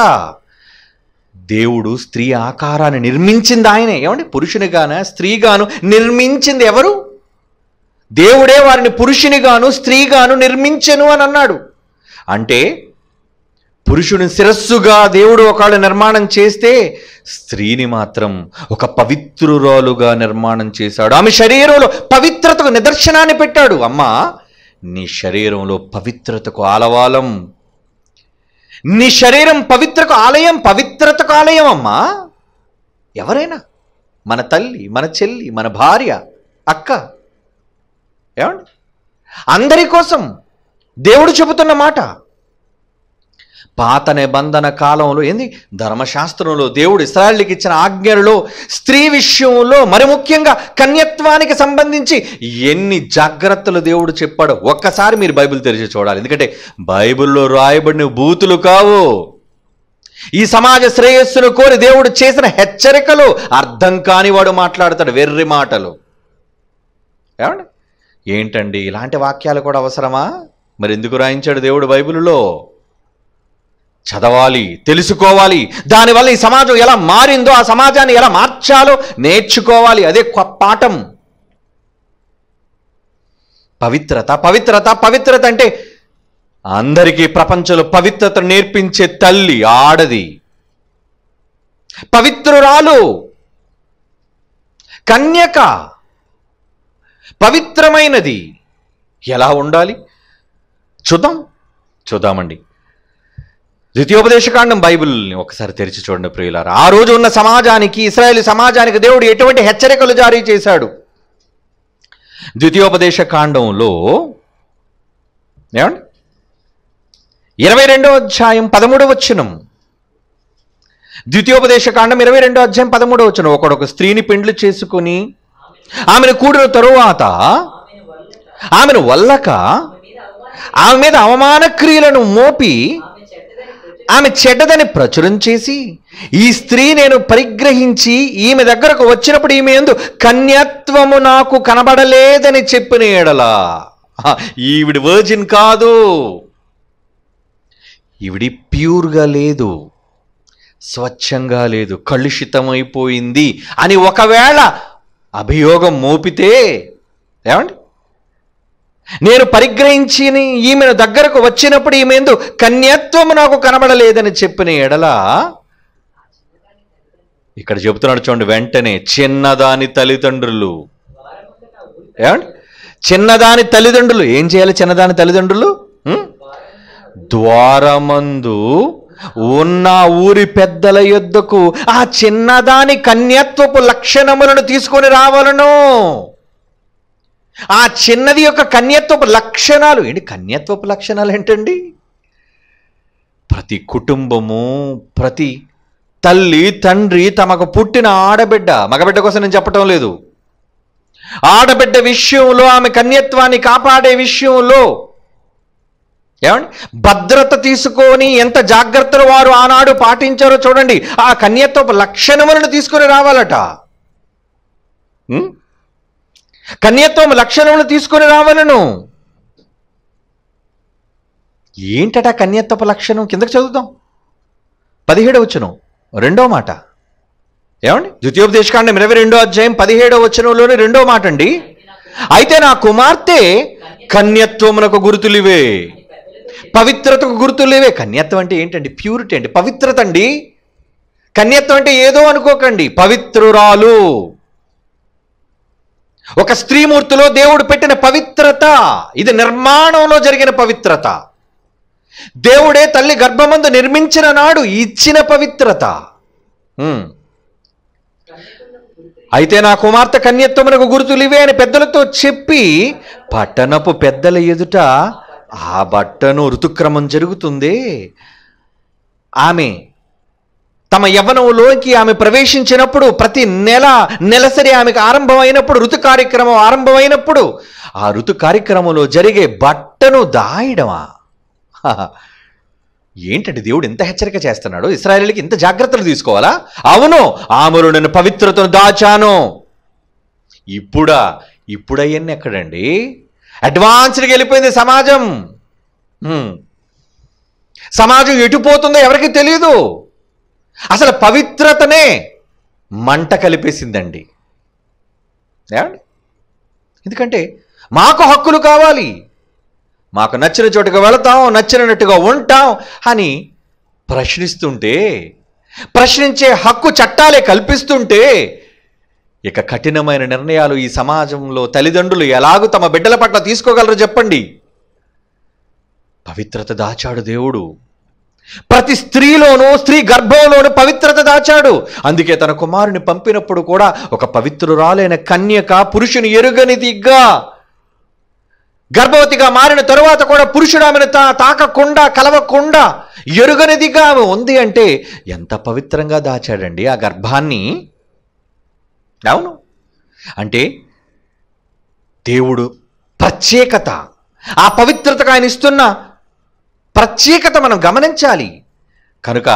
దేవుడు స్త్రీ ఆకారాన్ని నిర్మించింది ఆయనే ఏమండి పురుషునిగాన స్త్రీగాను నిర్మించింది ఎవరు దేవుడే వారిని పురుషునిగాను స్త్రీగాను నిర్మించెను అని అన్నాడు అంటే పురుషుని శిరస్సుగా దేవుడు ఒకళ్ళు నిర్మాణం చేస్తే స్త్రీని మాత్రం ఒక పవిత్రురాలుగా నిర్మాణం చేశాడు ఆమె శరీరంలో పవిత్రతకు నిదర్శనాన్ని పెట్టాడు అమ్మ నీ శరీరంలో పవిత్రతకు ఆలవాలం నీ శరీరం పవిత్రకు ఆలయం పవిత్రతకు ఆలయం అమ్మా ఎవరైనా మన తల్లి మన చెల్లి మన భార్య అక్క ఏమండి అందరి కోసం దేవుడు చెబుతున్న మాట పాత నిబంధన కాలంలో ఏంది ధర్మశాస్త్రంలో దేవుడు ఇస్రాయల్కి ఇచ్చిన ఆజ్ఞలో స్త్రీ విషయంలో మరి ముఖ్యంగా కన్యత్వానికి సంబంధించి ఎన్ని జాగ్రత్తలు దేవుడు చెప్పాడు ఒక్కసారి మీరు బైబిల్ తెరిచి చూడాలి ఎందుకంటే బైబిల్లో రాయబడిన బూతులు కావు ఈ సమాజ శ్రేయస్సును కోరి దేవుడు చేసిన హెచ్చరికలు అర్థం కానివాడు మాట్లాడతాడు వెర్రి మాటలు ఏమండి ఏంటండి ఇలాంటి వాక్యాలు కూడా అవసరమా మరి ఎందుకు రాయించాడు దేవుడు బైబిల్లో చదవాలి తెలుసుకోవాలి దానివల్ల ఈ సమాజం ఎలా మారిందో ఆ సమాజాన్ని ఎలా మార్చాలో నేర్చుకోవాలి అదే పాఠం పవిత్రత పవిత్రత పవిత్రత అంటే అందరికీ ప్రపంచంలో పవిత్రత నేర్పించే తల్లి ఆడది పవిత్రురాలు కన్యక పవిత్రమైనది ఎలా ఉండాలి చూద్దాం చూద్దామండి ద్వితీయోపదేశకాండం బైబిల్ని ఒకసారి తెరిచి చూడండి ప్రియులారు ఆ రోజు ఉన్న సమాజానికి ఇస్రాయల్ సమాజానికి దేవుడు ఎటువంటి హెచ్చరికలు జారీ చేశాడు ద్వితీయోపదేశ కాండంలో ఏమండి ఇరవై రెండో అధ్యాయం పదమూడవ వచ్చినం ద్వితీయోపదేశ కాండం ఇరవై రెండో అధ్యాయం పదమూడవ వచ్చినం ఒకడొక స్త్రీని పెండ్లు చేసుకుని ఆమెను కూడిన తరువాత ఆమెను వల్లక ఆమె మీద అవమాన క్రియలను మోపి ఆమె చెడ్డదని ప్రచురం చేసి ఈ స్త్రీ నేను పరిగ్రహించి ఈమె దగ్గరకు వచ్చినప్పుడు ఈమె ఎందు కన్యత్వము నాకు కనబడలేదని చెప్పిన ఎడలా ఈవిడి వర్జిన్ కాదు ఈవిడి ప్యూర్గా లేదు స్వచ్ఛంగా లేదు కలుషితమైపోయింది అని ఒకవేళ అభియోగం మోపితే ఏమండి నేను పరిగ్రహించి ఈమెను దగ్గరకు వచ్చినప్పుడు ఈమె ఎందు కన్యత్వము నాకు కనబడలేదని చెప్పిన ఎడల ఇక్కడ చెబుతున్నాడు చూడండి వెంటనే చిన్నదాని తల్లిదండ్రులు ఏమండి చిన్నదాని తల్లిదండ్రులు ఏం చేయాలి చిన్నదాని తల్లిదండ్రులు ద్వారమందు ఉన్న ఊరి పెద్దల యొద్దకు ఆ చిన్నదాని కన్యత్వపు లక్షణములను తీసుకొని రావాలను ఆ చిన్నది యొక్క కన్యత్వపు లక్షణాలు ఏంటి కన్యత్వపు లక్షణాలు ఏంటండి ప్రతి కుటుంబము ప్రతి తల్లి తండ్రి తమకు పుట్టిన ఆడబిడ్డ మగబిడ్డ కోసం నేను చెప్పటం లేదు ఆడబిడ్డ విషయంలో ఆమె కన్యత్వాన్ని కాపాడే విషయంలో ఏమండి భద్రత తీసుకొని ఎంత జాగ్రత్తలు వారు ఆనాడు పాటించారో చూడండి ఆ కన్యత్వపు లక్షణములను తీసుకొని రావాలట కన్యత్వం లక్షణములు తీసుకొని రావాలను ఏంటట కన్యత్వ లక్షణం కిందకు చదువుతాం పదిహేడో వచ్చను రెండో మాట ఏమండి ద్వితీయోపదేశకాండం ఇరవై రెండో అధ్యాయం పదిహేడో వచ్చనంలోని రెండో మాట అండి అయితే నా కుమార్తె కన్యత్వమునకు గుర్తులివే పవిత్రతకు గుర్తులేవే కన్యత్వం అంటే ఏంటండి ప్యూరిటీ అండి పవిత్రత అండి కన్యత్వం అంటే ఏదో అనుకోకండి పవిత్రురాలు ఒక స్త్రీమూర్తిలో దేవుడు పెట్టిన పవిత్రత ఇది నిర్మాణంలో జరిగిన పవిత్రత దేవుడే తల్లి గర్భమందు నిర్మించిన నాడు ఇచ్చిన పవిత్రత అయితే నా కుమార్తె కన్యత్వమునకు గుర్తులు ఇవే అని పెద్దలతో చెప్పి పట్టణపు పెద్దల ఎదుట ఆ బట్టను ఋతుక్రమం జరుగుతుంది ఆమె తమ యవ్వనంలోకి ఆమె ప్రవేశించినప్పుడు ప్రతి నెల నెలసరి ఆమెకు ఆరంభమైనప్పుడు ఋతు కార్యక్రమం ఆరంభమైనప్పుడు ఆ ఋతు కార్యక్రమంలో జరిగే బట్టను దాయడమా ఏంటంటే దేవుడు ఎంత హెచ్చరిక చేస్తున్నాడు ఇస్రాయలీలకి ఇంత జాగ్రత్తలు తీసుకోవాలా అవును ఆమెలో నేను పవిత్రతను దాచాను ఇప్పుడా ఇప్పుడయ్యన్నీ ఎక్కడండి అడ్వాన్స్డ్గా వెళ్ళిపోయింది సమాజం సమాజం ఎటుపోతుందో ఎవరికి తెలియదు అసలు పవిత్రతనే మంట కలిపేసిందండి ఎందుకంటే మాకు హక్కులు కావాలి మాకు నచ్చిన చోటుకు వెళతాం నచ్చినట్టుగా ఉంటాం అని ప్రశ్నిస్తుంటే ప్రశ్నించే హక్కు చట్టాలే కల్పిస్తుంటే ఇక కఠినమైన నిర్ణయాలు ఈ సమాజంలో తల్లిదండ్రులు ఎలాగూ తమ బిడ్డల పట్ల తీసుకోగలరు చెప్పండి పవిత్రత దాచాడు దేవుడు ప్రతి స్త్రీలోనూ స్త్రీ గర్భంలోను పవిత్రత దాచాడు అందుకే తన కుమారుని పంపినప్పుడు కూడా ఒక పవిత్రురాలైన కన్యక పురుషుని ఎరుగనిదిగా గర్భవతిగా మారిన తరువాత కూడా పురుషుడు ఆమెను తా తాకకుండా కలవకుండా ఎరుగనిదిగా ఆమె ఉంది అంటే ఎంత పవిత్రంగా దాచాడండి ఆ గర్భాన్ని అవును అంటే దేవుడు ప్రత్యేకత ఆ పవిత్రతకు ఆయన ఇస్తున్న ప్రత్యేకత మనం గమనించాలి కనుక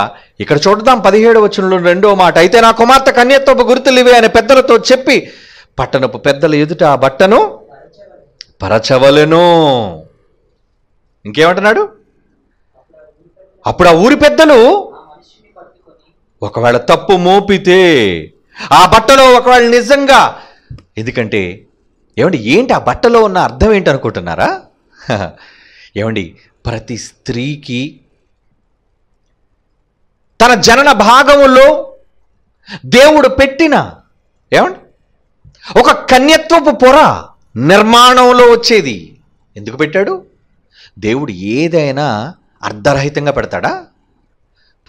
ఇక్కడ చూడదాం పదిహేడు వచనంలో రెండో మాట అయితే నా కుమార్తె కన్యత్వపు గుర్తులివే అని పెద్దలతో చెప్పి పట్టణపు పెద్దల ఎదుట ఆ బట్టను పరచవలను ఇంకేమంటున్నాడు అప్పుడు ఆ ఊరి పెద్దలు ఒకవేళ తప్పు మోపితే ఆ బట్టలో ఒకవేళ నిజంగా ఎందుకంటే ఏమండి ఏంటి ఆ బట్టలో ఉన్న అర్థం ఏంటి అనుకుంటున్నారా ఏమండి ప్రతి స్త్రీకి తన జనన భాగములో దేవుడు పెట్టిన ఏమండి ఒక కన్యత్వపు పొర నిర్మాణంలో వచ్చేది ఎందుకు పెట్టాడు దేవుడు ఏదైనా అర్ధరహితంగా పెడతాడా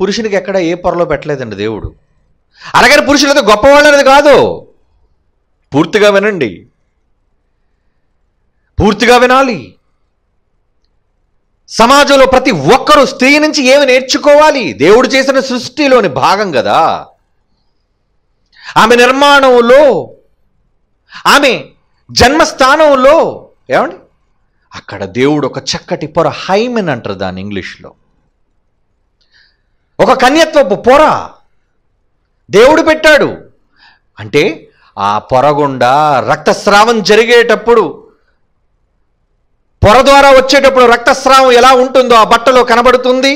పురుషునికి ఎక్కడ ఏ పొరలో పెట్టలేదండి దేవుడు అలాగని పురుషులతో గొప్పవాళ్ళు అనేది కాదు పూర్తిగా వినండి పూర్తిగా వినాలి సమాజంలో ప్రతి ఒక్కరూ స్త్రీ నుంచి ఏమి నేర్చుకోవాలి దేవుడు చేసిన సృష్టిలోని భాగం కదా ఆమె నిర్మాణంలో ఆమె జన్మస్థానంలో ఏమండి అక్కడ దేవుడు ఒక చక్కటి పొర హైమెన్ అంటారు దాన్ని ఇంగ్లీష్లో ఒక కన్యత్వపు పొర దేవుడు పెట్టాడు అంటే ఆ పొరగుండా రక్తస్రావం జరిగేటప్పుడు పొర ద్వారా వచ్చేటప్పుడు రక్తస్రావం ఎలా ఉంటుందో ఆ బట్టలో కనబడుతుంది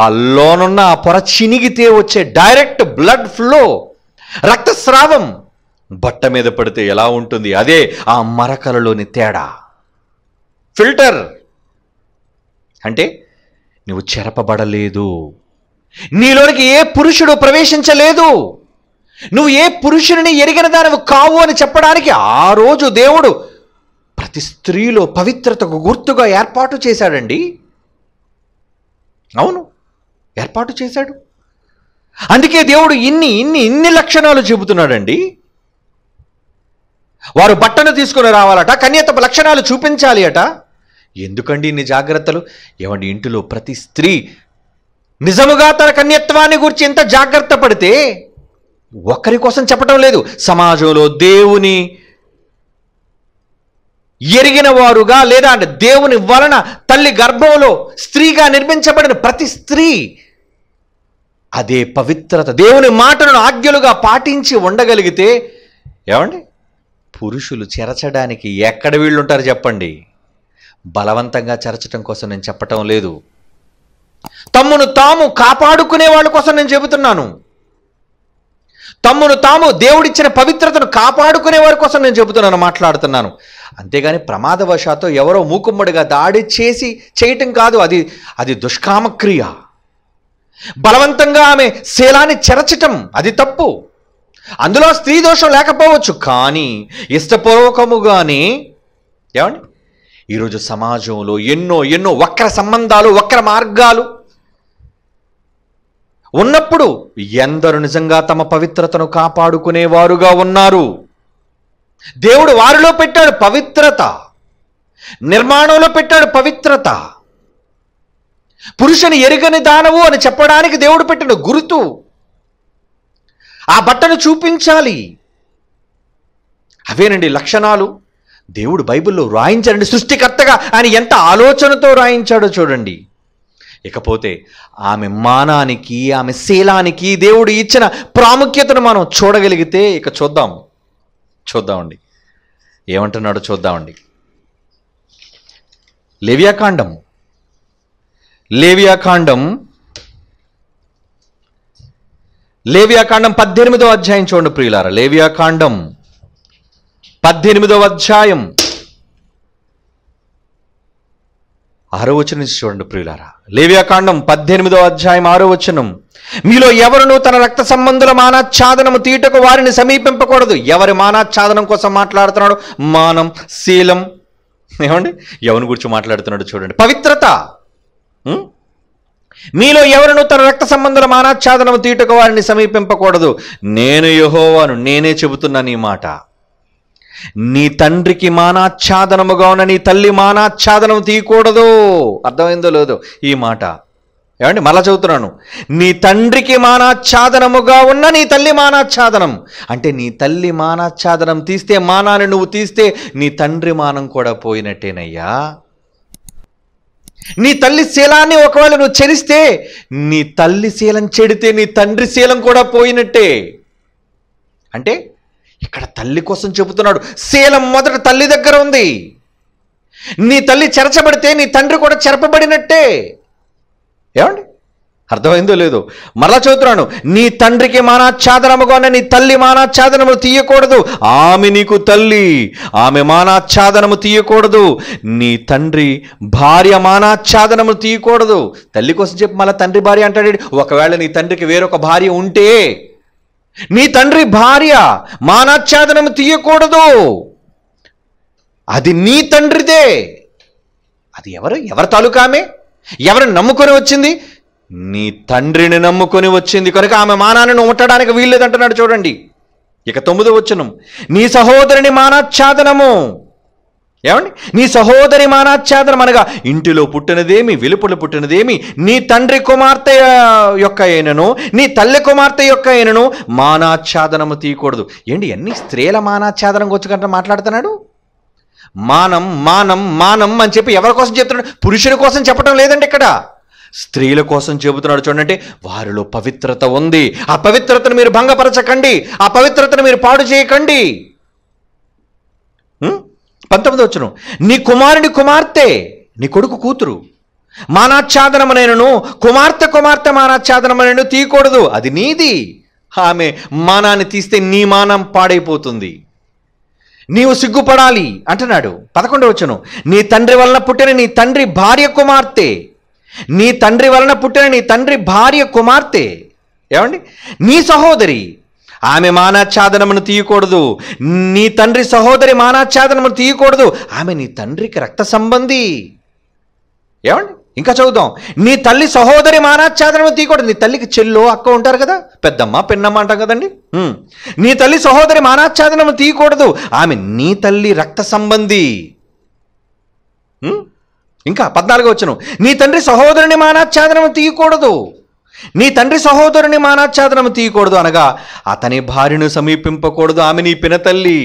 ఆ లోనున్న ఆ పొర చినిగితే వచ్చే డైరెక్ట్ బ్లడ్ ఫ్లో రక్తస్రావం బట్ట మీద పడితే ఎలా ఉంటుంది అదే ఆ మరకలలోని తేడా ఫిల్టర్ అంటే నువ్వు చెరపబడలేదు నీలోనికి ఏ పురుషుడు ప్రవేశించలేదు నువ్వు ఏ పురుషుడిని ఎరిగిన దానివి కావు అని చెప్పడానికి ఆ రోజు దేవుడు ప్రతి స్త్రీలో పవిత్రతకు గుర్తుగా ఏర్పాటు చేశాడండి అవును ఏర్పాటు చేశాడు అందుకే దేవుడు ఇన్ని ఇన్ని ఇన్ని లక్షణాలు చెబుతున్నాడండి వారు బట్టను తీసుకుని రావాలట కన్యత లక్షణాలు చూపించాలి అట ఎందుకండి ఇన్ని జాగ్రత్తలు ఏమండి ఇంటిలో ప్రతి స్త్రీ నిజముగా తన కన్యత్వాన్ని గురించి ఎంత జాగ్రత్త పడితే ఒక్కరి కోసం చెప్పడం లేదు సమాజంలో దేవుని ఎరిగిన వారుగా లేదా అంటే దేవుని వలన తల్లి గర్భంలో స్త్రీగా నిర్మించబడిన ప్రతి స్త్రీ అదే పవిత్రత దేవుని మాటలను ఆజ్ఞలుగా పాటించి ఉండగలిగితే ఏమండి పురుషులు చెరచడానికి ఎక్కడ వీళ్ళుంటారు చెప్పండి బలవంతంగా చెరచడం కోసం నేను చెప్పటం లేదు తమ్మును తాము కాపాడుకునే వాళ్ళ కోసం నేను చెబుతున్నాను తమ్మును తాము దేవుడిచ్చిన పవిత్రతను కాపాడుకునే వారి కోసం నేను చెబుతున్నాను మాట్లాడుతున్నాను అంతేగాని ప్రమాదవశాత్తు ఎవరో మూకుమ్మడిగా దాడి చేసి చేయటం కాదు అది అది దుష్కామక్రియ బలవంతంగా ఆమె శీలాన్ని చెరచటం అది తప్పు అందులో స్త్రీ దోషం లేకపోవచ్చు కానీ ఇష్టపూర్వకముగానే ఏమండి ఈరోజు సమాజంలో ఎన్నో ఎన్నో వక్ర సంబంధాలు వక్ర మార్గాలు ఉన్నప్పుడు ఎందరు నిజంగా తమ పవిత్రతను కాపాడుకునేవారుగా ఉన్నారు దేవుడు వారిలో పెట్టాడు పవిత్రత నిర్మాణంలో పెట్టాడు పవిత్రత పురుషుని ఎరుగని దానవు అని చెప్పడానికి దేవుడు పెట్టిన గురుతు ఆ బట్టను చూపించాలి అవేనండి లక్షణాలు దేవుడు బైబిల్లో రాయించాడండి సృష్టికర్తగా ఆయన ఎంత ఆలోచనతో రాయించాడో చూడండి ఇకపోతే ఆమె మానానికి ఆమె శీలానికి దేవుడు ఇచ్చిన ప్రాముఖ్యతను మనం చూడగలిగితే ఇక చూద్దాం చూద్దామండి ఏమంటున్నాడో చూద్దామండి లేవియాకాండం లేవియాకాండం లేవియాకాండం పద్దెనిమిదో అధ్యాయం చూడండి ప్రియులార లేవియాకాండం పద్దెనిమిదవ అధ్యాయం ఆరో చూడండి ప్రియులారా లేవ్యాకాండం పద్దెనిమిదో అధ్యాయం ఆరో వచనం మీలో ఎవరును తన రక్త సంబంధుల మానాచ్ఛాదనము తీటకు వారిని సమీపింపకూడదు ఎవరి మానాచ్ఛాదనం కోసం మాట్లాడుతున్నాడు మానం శీలం ఏమండి ఎవరి గురించి మాట్లాడుతున్నాడు చూడండి పవిత్రత మీలో ఎవరును తన రక్త సంబంధుల మానాచ్ఛాదనము తీటకు వారిని సమీపింపకూడదు నేను యహోవాను నేనే చెబుతున్నాను ఈ మాట నీ తండ్రికి మానాచ్ఛాదనముగా ఉన్న నీ తల్లి మానాచ్ఛాదనం తీయకూడదు అర్థమైందో లేదో ఈ మాట ఏమండి మళ్ళా చదువుతున్నాను నీ తండ్రికి మానాచ్ఛాదనముగా ఉన్న నీ తల్లి మానాచ్ఛాదనం అంటే నీ తల్లి మానాచ్ఛాదనం తీస్తే మానాన్ని నువ్వు తీస్తే నీ తండ్రి మానం కూడా పోయినట్టేనయ్యా నీ తల్లి శీలాన్ని ఒకవేళ నువ్వు చెరిస్తే నీ తల్లి శీలం చెడితే నీ తండ్రి శీలం కూడా పోయినట్టే అంటే ఇక్కడ తల్లి కోసం చెబుతున్నాడు శీలం మొదట తల్లి దగ్గర ఉంది నీ తల్లి చెరచబడితే నీ తండ్రి కూడా చెరపబడినట్టే ఏమండి అర్థమైందో లేదు మరలా చదువుతున్నాను నీ తండ్రికి మానాచ్ఛాదనముగా నీ తల్లి మానాచ్ఛాదనము తీయకూడదు ఆమె నీకు తల్లి ఆమె మానాచ్ఛాదనము తీయకూడదు నీ తండ్రి భార్య మానాచ్ఛాదనము తీయకూడదు తల్లి కోసం చెప్పి మళ్ళీ తండ్రి భార్య అంటాడు ఒకవేళ నీ తండ్రికి వేరొక భార్య ఉంటే నీ తండ్రి భార్య మానాచ్ఛాదనం తీయకూడదు అది నీ తండ్రిదే అది ఎవరు ఎవరి తాలూకామే ఎవరిని నమ్ముకొని వచ్చింది నీ తండ్రిని నమ్ముకొని వచ్చింది కనుక ఆమె మానాన్ని ఉండటానికి వీల్లేదంటున్నాడు చూడండి ఇక తొమ్మిదో వచ్చనం నీ సహోదరుని మానాచ్ఛాదనము ఏమండి నీ సహోదరి మానాచ్ఛాదనం అనగా ఇంటిలో పుట్టినదేమి వెలుపల పుట్టినదేమి నీ తండ్రి కుమార్తె యొక్క అయినను నీ తల్లి కుమార్తె యొక్క అయినను మానాచ్ఛాదనము తీయకూడదు ఏంటి ఎన్ని స్త్రీల మానాచ్ఛాదనం గొచ్చుకంటే మాట్లాడుతున్నాడు మానం మానం మానం అని చెప్పి ఎవరి కోసం చెప్తున్నాడు పురుషుల కోసం చెప్పడం లేదండి ఇక్కడ స్త్రీల కోసం చెబుతున్నాడు చూడండి వారిలో పవిత్రత ఉంది ఆ పవిత్రతను మీరు భంగపరచకండి ఆ పవిత్రతను మీరు పాడు చేయకండి పంతొమ్మిది వచ్చును నీ కుమారుని కుమార్తె నీ కొడుకు కూతురు మానాచ్ఛాదనమనైనను కుమార్తె కుమార్తె మానాచ్ఛాదనమనైనను తీయకూడదు అది నీది ఆమె మానాన్ని తీస్తే నీ మానం పాడైపోతుంది నీవు సిగ్గుపడాలి అంటున్నాడు వచ్చును నీ తండ్రి వలన పుట్టిన నీ తండ్రి భార్య కుమార్తె నీ తండ్రి వలన పుట్టిన నీ తండ్రి భార్య కుమార్తె ఏమండి నీ సహోదరి ఆమె మానాచ్ఛాదనమును తీయకూడదు నీ తండ్రి సహోదరి మానాచ్ఛాదనమును తీయకూడదు ఆమె నీ తండ్రికి రక్త సంబంధి ఏమండి ఇంకా చదువుదాం నీ తల్లి సహోదరి మానాచ్ఛాదనము తీయకూడదు నీ తల్లికి చెల్లో అక్క ఉంటారు కదా పెద్దమ్మ పెన్నమ్మ అంటాం కదండి నీ తల్లి సహోదరి మానాచ్ఛాదనము తీయకూడదు ఆమె నీ తల్లి రక్త సంబంధి ఇంకా పద్నాలుగు వచ్చను నీ తండ్రి సహోదరుని మానాచ్ఛాదనము తీయకూడదు నీ తండ్రి సహోదరుని మానాచ్ఛాదనము తీయకూడదు అనగా అతని భార్యను సమీపింపకూడదు ఆమె నీ పినతల్లి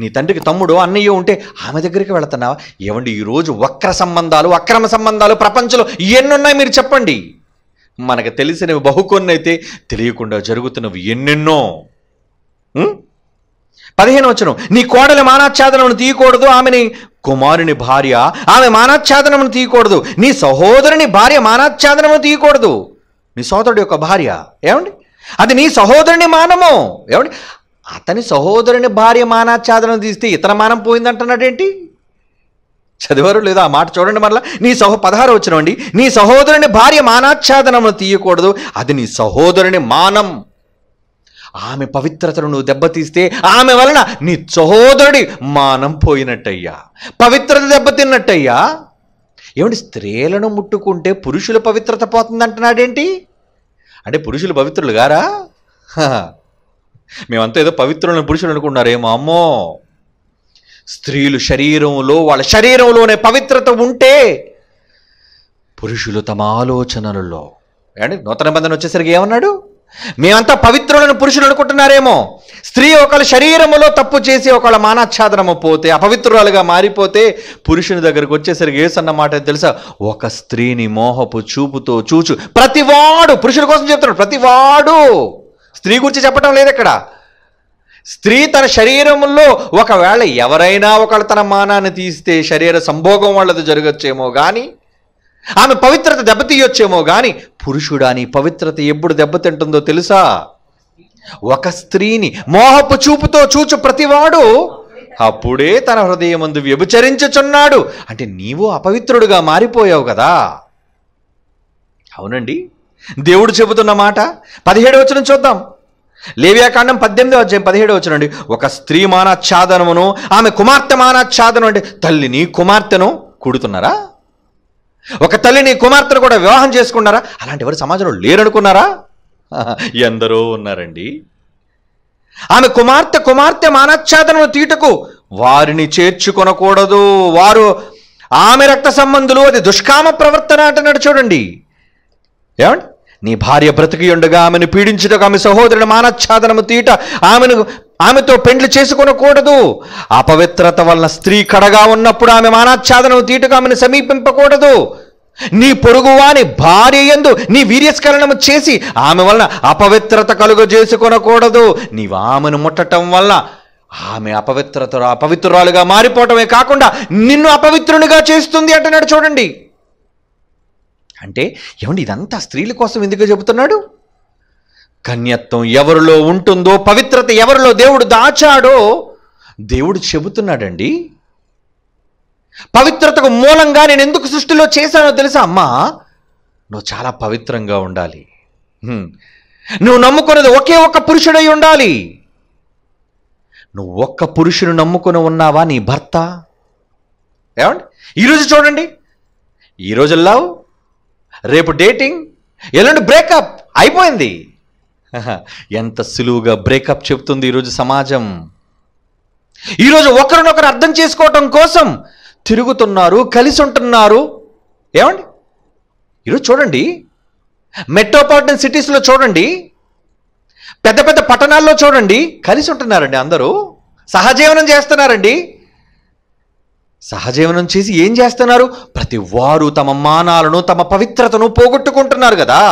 నీ తండ్రికి తమ్ముడు అన్నయ్య ఉంటే ఆమె దగ్గరికి వెళుతున్నావా ఏమండి ఈరోజు వక్ర సంబంధాలు అక్రమ సంబంధాలు ప్రపంచంలో ఎన్నున్నాయి మీరు చెప్పండి మనకు తెలిసినవి బహుకొన్ని అయితే తెలియకుండా జరుగుతున్నవి ఎన్నెన్నో పదిహేను వచ్చను నీ కోడలి మానాచ్ఛాదనమును తీయకూడదు ఆమెని కుమారుని భార్య ఆమె మానాచ్ఛాదనమును తీయకూడదు నీ సహోదరుని భార్య మానాచ్ఛాదనము తీయకూడదు మీ సోదరుడు యొక్క భార్య ఏమండి అది నీ సహోదరుని మానము ఏమండి అతని సహోదరుని భార్య మానాచ్ఛాదనం తీస్తే ఇతర మానం పోయిందంటున్నాడేంటి చదివారు లేదా ఆ మాట చూడండి మరలా నీ సహో పదహారు వచ్చినండి నీ సహోదరుని భార్య మానాచ్ఛాదనము తీయకూడదు అది నీ సహోదరుని మానం ఆమె పవిత్రతను నువ్వు దెబ్బతీస్తే ఆమె వలన నీ సహోదరుడి మానం పోయినట్టయ్యా పవిత్రత దెబ్బతిన్నట్టయ్యా ఏమంటే స్త్రీలను ముట్టుకుంటే పురుషుల పవిత్రత పోతుంది అంటున్నాడేంటి అంటే పురుషులు పవిత్రులు గారా మేమంతా ఏదో పవిత్రులను పురుషులు అనుకున్నారేమో అమ్మో స్త్రీలు శరీరంలో వాళ్ళ శరీరంలోనే పవిత్రత ఉంటే పురుషులు తమ ఆలోచనలలో అంటే నూతన బంధన వచ్చేసరికి ఏమన్నాడు మేమంతా పవిత్రులను పురుషులు అనుకుంటున్నారేమో స్త్రీ ఒకళ్ళ శరీరములో తప్పు చేసి ఒకళ్ళ మానాచ్ఛాదనము పోతే అపవిత్రురాలుగా మారిపోతే పురుషుని దగ్గరకు వచ్చేసరికి ఏసన్న మాట తెలుసా ఒక స్త్రీని మోహపు చూపుతో చూచు ప్రతివాడు పురుషుల కోసం చెప్తున్నాడు ప్రతివాడు స్త్రీ గురించి చెప్పడం లేదు ఇక్కడ స్త్రీ తన శరీరంలో ఒకవేళ ఎవరైనా ఒకళ్ళు తన మానాన్ని తీస్తే శరీర సంభోగం వాళ్ళది జరగచ్చేమో కానీ ఆమె పవిత్రత దెబ్బతీయొచ్చేమో కానీ పురుషుడాని పవిత్రత ఎప్పుడు దెబ్బతింటుందో తెలుసా ఒక స్త్రీని మోహపు చూపుతో చూచు ప్రతివాడు అప్పుడే తన హృదయమందు వ్యభిచరించుచున్నాడు అంటే నీవు అపవిత్రుడుగా మారిపోయావు కదా అవునండి దేవుడు చెబుతున్న మాట పదిహేడు వచ్చిన చూద్దాం లేవ్యాకాండం పద్దెనిమిది అధ్యాయం పదిహేడు వచ్చినండి ఒక స్త్రీ మానాఛాదనమును ఆమె కుమార్తె మానాఛాదనం అంటే తల్లిని కుమార్తెను కుడుతున్నారా ఒక తల్లిని కుమార్తెను కూడా వివాహం చేసుకున్నారా అలాంటి ఎవరు సమాజంలో లేరనుకున్నారా ఎందరో ఉన్నారండి ఆమె కుమార్తె కుమార్తె మానచ్ఛాదనను తీటకు వారిని చేర్చుకొనకూడదు వారు ఆమె రక్త సంబంధులు అది దుష్కామ ప్రవర్తన అంటున్నాడు చూడండి ఏమండి నీ భార్య బ్రతికి ఉండగా ఆమెను పీడించుటకు ఆమె సహోదరుడు మానచ్ఛాదనము తీట ఆమెను ఆమెతో పెండ్లు చేసుకొనకూడదు అపవిత్రత వలన స్త్రీ కడగా ఉన్నప్పుడు ఆమె మానాచ్ఛాదనం తీటుగా ఆమెను సమీపింపకూడదు నీ పొరుగువాని భార్య ఎందు నీ వీర్యస్కరణము చేసి ఆమె వలన అపవిత్రత కలుగ చేసుకొనకూడదు నీ ఆమెను ముట్టటం వల్ల ఆమె అపవిత్రత అపవిత్రురాలుగా మారిపోవటమే కాకుండా నిన్ను అపవిత్రునిగా చేస్తుంది అంటున్నాడు చూడండి అంటే ఏమండి ఇదంతా స్త్రీల కోసం ఎందుకు చెబుతున్నాడు కన్యత్వం ఎవరిలో ఉంటుందో పవిత్రత ఎవరిలో దేవుడు దాచాడో దేవుడు చెబుతున్నాడండి పవిత్రతకు మూలంగా నేను ఎందుకు సృష్టిలో చేశానో తెలుసా అమ్మా నువ్వు చాలా పవిత్రంగా ఉండాలి నువ్వు నమ్ముకున్నది ఒకే ఒక్క పురుషుడై ఉండాలి నువ్వు ఒక్క పురుషుని నమ్ముకుని ఉన్నావా నీ భర్త ఏమండి ఈరోజు చూడండి ఈరోజు లవ్ రేపు డేటింగ్ ఎల్లుండి బ్రేకప్ అయిపోయింది ఎంత సులువుగా బ్రేకప్ చెబుతుంది ఈరోజు సమాజం ఈరోజు ఒకరినొకరు అర్థం చేసుకోవటం కోసం తిరుగుతున్నారు కలిసి ఉంటున్నారు ఏమండి ఈరోజు చూడండి మెట్రోపాలిటన్ సిటీస్లో చూడండి పెద్ద పెద్ద పట్టణాల్లో చూడండి కలిసి ఉంటున్నారండి అందరూ సహజీవనం చేస్తున్నారండి సహజీవనం చేసి ఏం చేస్తున్నారు ప్రతి వారు తమ మానాలను తమ పవిత్రతను పోగొట్టుకుంటున్నారు కదా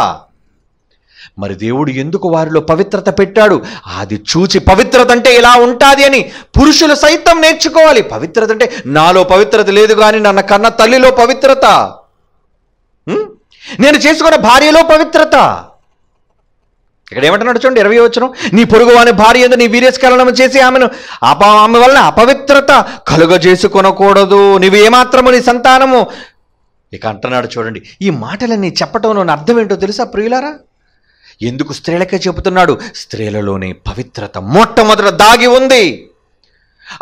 మరి దేవుడు ఎందుకు వారిలో పవిత్రత పెట్టాడు అది చూచి పవిత్రత అంటే ఇలా ఉంటుంది అని పురుషులు సైతం నేర్చుకోవాలి పవిత్రత అంటే నాలో పవిత్రత లేదు కానీ నన్న కన్న తల్లిలో పవిత్రత నేను చేసుకున్న భార్యలో పవిత్రత ఇక్కడ ఏమంటున్నాడు చూడండి ఇరవై వచ్చిన నీ పొరుగు వాని భార్య నీ వీర్యస్కలనం చేసి ఆమెను అప ఆమె వలన అపవిత్రత చేసుకొనకూడదు నువ్వు ఏమాత్రము నీ సంతానము ఇక అంటున్నాడు చూడండి ఈ మాటలన్నీ చెప్పటంలో అర్థం ఏంటో తెలుసా ప్రియులారా ఎందుకు స్త్రీలకే చెబుతున్నాడు స్త్రీలలోని పవిత్రత మొట్టమొదట దాగి ఉంది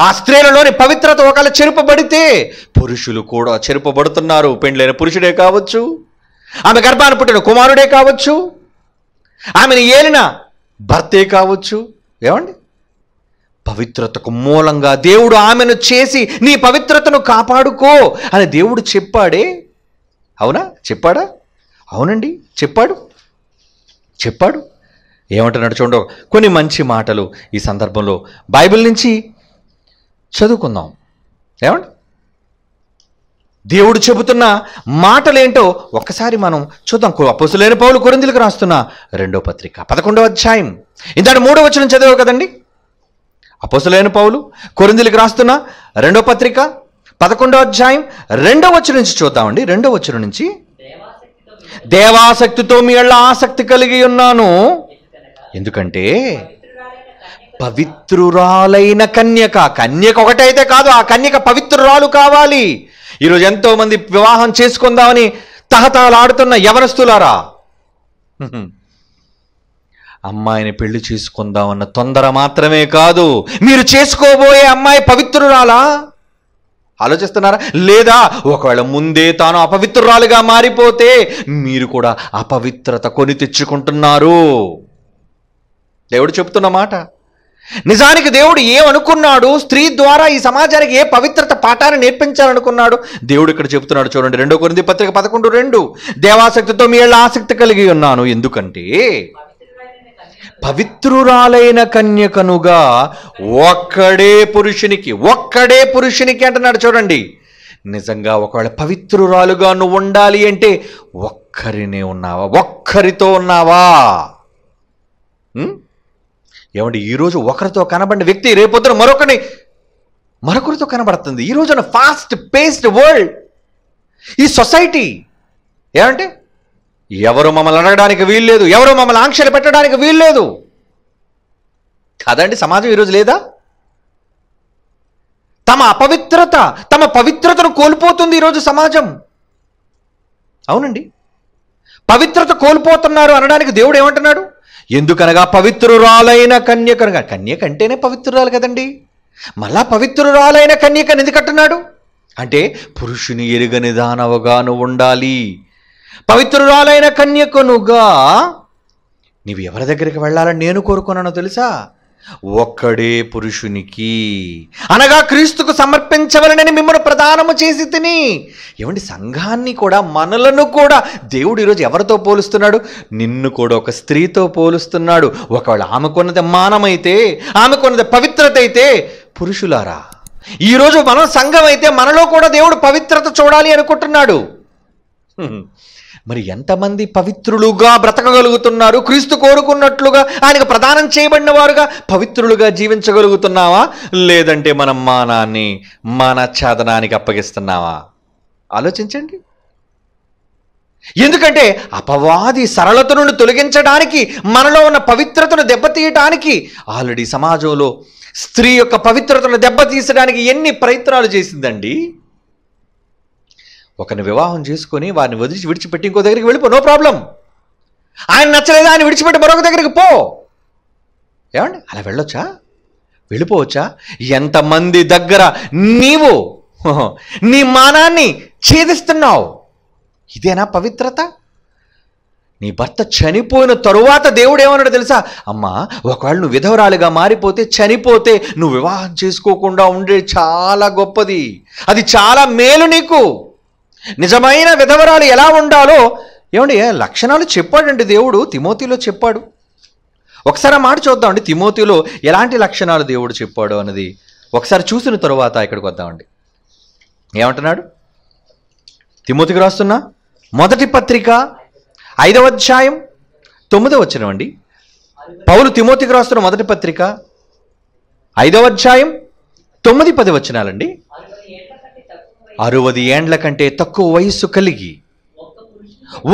ఆ స్త్రీలలోని పవిత్రత ఒకవేళ చెరుపబడితే పురుషులు కూడా చెరుపబడుతున్నారు పెండ్లైన పురుషుడే కావచ్చు ఆమె గర్భాన్ని పుట్టిన కుమారుడే కావచ్చు ఆమెను ఏలిన భర్తే కావచ్చు ఏమండి పవిత్రతకు మూలంగా దేవుడు ఆమెను చేసి నీ పవిత్రతను కాపాడుకో అని దేవుడు చెప్పాడే అవునా చెప్పాడా అవునండి చెప్పాడు చెప్పాడు ఏమంటున్నాడు చూడండి కొన్ని మంచి మాటలు ఈ సందర్భంలో బైబిల్ నుంచి చదువుకుందాం ఏమండి దేవుడు చెబుతున్న మాటలేంటో ఒక్కసారి మనం చూద్దాం అపసులైన పౌలు కొరిందులకు రాస్తున్న రెండో పత్రిక పదకొండవ అధ్యాయం ఇందాడు మూడో వచ్చిన చదివావు కదండి అపసులేని పౌలు కొరిందులకు రాస్తున్న రెండో పత్రిక పదకొండో అధ్యాయం రెండో వచ్చి నుంచి చూద్దామండి రెండో వచ్చి నుంచి దేవాసక్తితో మీ ఎళ్ళ ఆసక్తి కలిగి ఉన్నాను ఎందుకంటే పవిత్రురాలైన కన్యక కన్యక ఒకటైతే కాదు ఆ కన్యక పవిత్రురాలు కావాలి ఈరోజు మంది వివాహం చేసుకుందామని తహతలాడుతున్న యవనస్తులారా అమ్మాయిని పెళ్లి చేసుకుందామన్న తొందర మాత్రమే కాదు మీరు చేసుకోబోయే అమ్మాయి పవిత్రురాలా ఆలోచిస్తున్నారా లేదా ఒకవేళ ముందే తాను అపవిత్రురాలుగా మారిపోతే మీరు కూడా అపవిత్రత కొని తెచ్చుకుంటున్నారు దేవుడు చెబుతున్న మాట నిజానికి దేవుడు ఏమనుకున్నాడు స్త్రీ ద్వారా ఈ సమాజానికి ఏ పవిత్రత పాఠాన్ని నేర్పించాలనుకున్నాడు దేవుడు ఇక్కడ చెబుతున్నాడు చూడండి రెండో కొరింది పత్రిక పదకొండు రెండు దేవాసక్తితో మీ ఆసక్తి కలిగి ఉన్నాను ఎందుకంటే పవిత్రురాలైన కన్యకనుగా ఒక్కడే పురుషునికి ఒక్కడే పురుషునికి అంటున్నాడు చూడండి నిజంగా ఒకవేళ పవిత్రురాలుగా నువ్వు ఉండాలి అంటే ఒక్కరినే ఉన్నావా ఒక్కరితో ఉన్నావా ఏమంటే ఈరోజు ఒకరితో కనబడిన వ్యక్తి రేపొద్దున మరొకరిని మరొకరితో కనబడుతుంది ఈరోజు ఫాస్ట్ పేస్డ్ వరల్డ్ ఈ సొసైటీ ఏమంటే ఎవరు మమ్మల్ని అడగడానికి వీల్లేదు ఎవరు మమ్మల్ని ఆంక్షలు పెట్టడానికి వీల్లేదు కాదండి సమాజం ఈరోజు లేదా తమ అపవిత్రత తమ పవిత్రతను కోల్పోతుంది ఈరోజు సమాజం అవునండి పవిత్రత కోల్పోతున్నారు అనడానికి దేవుడు ఏమంటున్నాడు ఎందుకనగా పవిత్రురాలైన కన్యకనగా కన్యక అంటేనే పవిత్రురాలు కదండి మళ్ళా పవిత్రురాలైన కన్యకను ఎందుకంటున్నాడు అంటే పురుషుని ఎరుగని దానవగాను ఉండాలి పవిత్రురాలైన కన్యకునుగా నీవు ఎవరి దగ్గరికి వెళ్ళాలని నేను కోరుకున్నానో తెలుసా ఒక్కడే పురుషునికి అనగా క్రీస్తుకు సమర్పించవలనని మిమ్మల్ని ప్రదానము చేసి తిని ఏమంటే సంఘాన్ని కూడా మనలను కూడా దేవుడు ఈరోజు ఎవరితో పోలుస్తున్నాడు నిన్ను కూడా ఒక స్త్రీతో పోలుస్తున్నాడు ఒకవేళ ఆమెకున్నది మానమైతే ఆమెకున్నది పవిత్రత అయితే పురుషులారా ఈరోజు మనం సంఘం అయితే మనలో కూడా దేవుడు పవిత్రత చూడాలి అనుకుంటున్నాడు మరి ఎంతమంది పవిత్రులుగా బ్రతకగలుగుతున్నారు క్రీస్తు కోరుకున్నట్లుగా ఆయనకు ప్రదానం చేయబడిన వారుగా పవిత్రులుగా జీవించగలుగుతున్నావా లేదంటే మనం మానాన్ని మానఛాదనానికి అప్పగిస్తున్నావా ఆలోచించండి ఎందుకంటే అపవాది సరళతను తొలగించడానికి మనలో ఉన్న పవిత్రతను దెబ్బతీయటానికి ఆల్రెడీ సమాజంలో స్త్రీ యొక్క పవిత్రతను దెబ్బతీసడానికి ఎన్ని ప్రయత్నాలు చేసిందండి ఒకరిని వివాహం చేసుకొని వారిని వదిలిచి విడిచిపెట్టి ఇంకో దగ్గరికి వెళ్ళిపో నో ప్రాబ్లం ఆయన నచ్చలేదు ఆయన విడిచిపెట్టి మరొక దగ్గరికి పో ఏమండి అలా వెళ్ళొచ్చా వెళ్ళిపోవచ్చా ఎంతమంది దగ్గర నీవు నీ మానాన్ని ఛేదిస్తున్నావు ఇదేనా పవిత్రత నీ భర్త చనిపోయిన తరువాత దేవుడు ఏమన్నాడు తెలుసా అమ్మా ఒకవేళ నువ్వు విధవరాలుగా మారిపోతే చనిపోతే నువ్వు వివాహం చేసుకోకుండా ఉండే చాలా గొప్పది అది చాలా మేలు నీకు నిజమైన విధవరాలు ఎలా ఉండాలో ఏమండి లక్షణాలు చెప్పాడండి దేవుడు తిమోతిలో చెప్పాడు ఒకసారి మాట చూద్దామండి తిమోతిలో ఎలాంటి లక్షణాలు దేవుడు చెప్పాడు అన్నది ఒకసారి చూసిన తరువాత ఇక్కడికి వద్దామండి ఏమంటున్నాడు తిమోతికి రాస్తున్నా మొదటి పత్రిక ఐదవ అధ్యాయం తొమ్మిదవ వచ్చిన అండి పౌలు తిమోతికి రాస్తున్న మొదటి పత్రిక ఐదవ అధ్యాయం తొమ్మిది పది వచ్చినాలండి అరవది ఏండ్ల కంటే తక్కువ వయస్సు కలిగి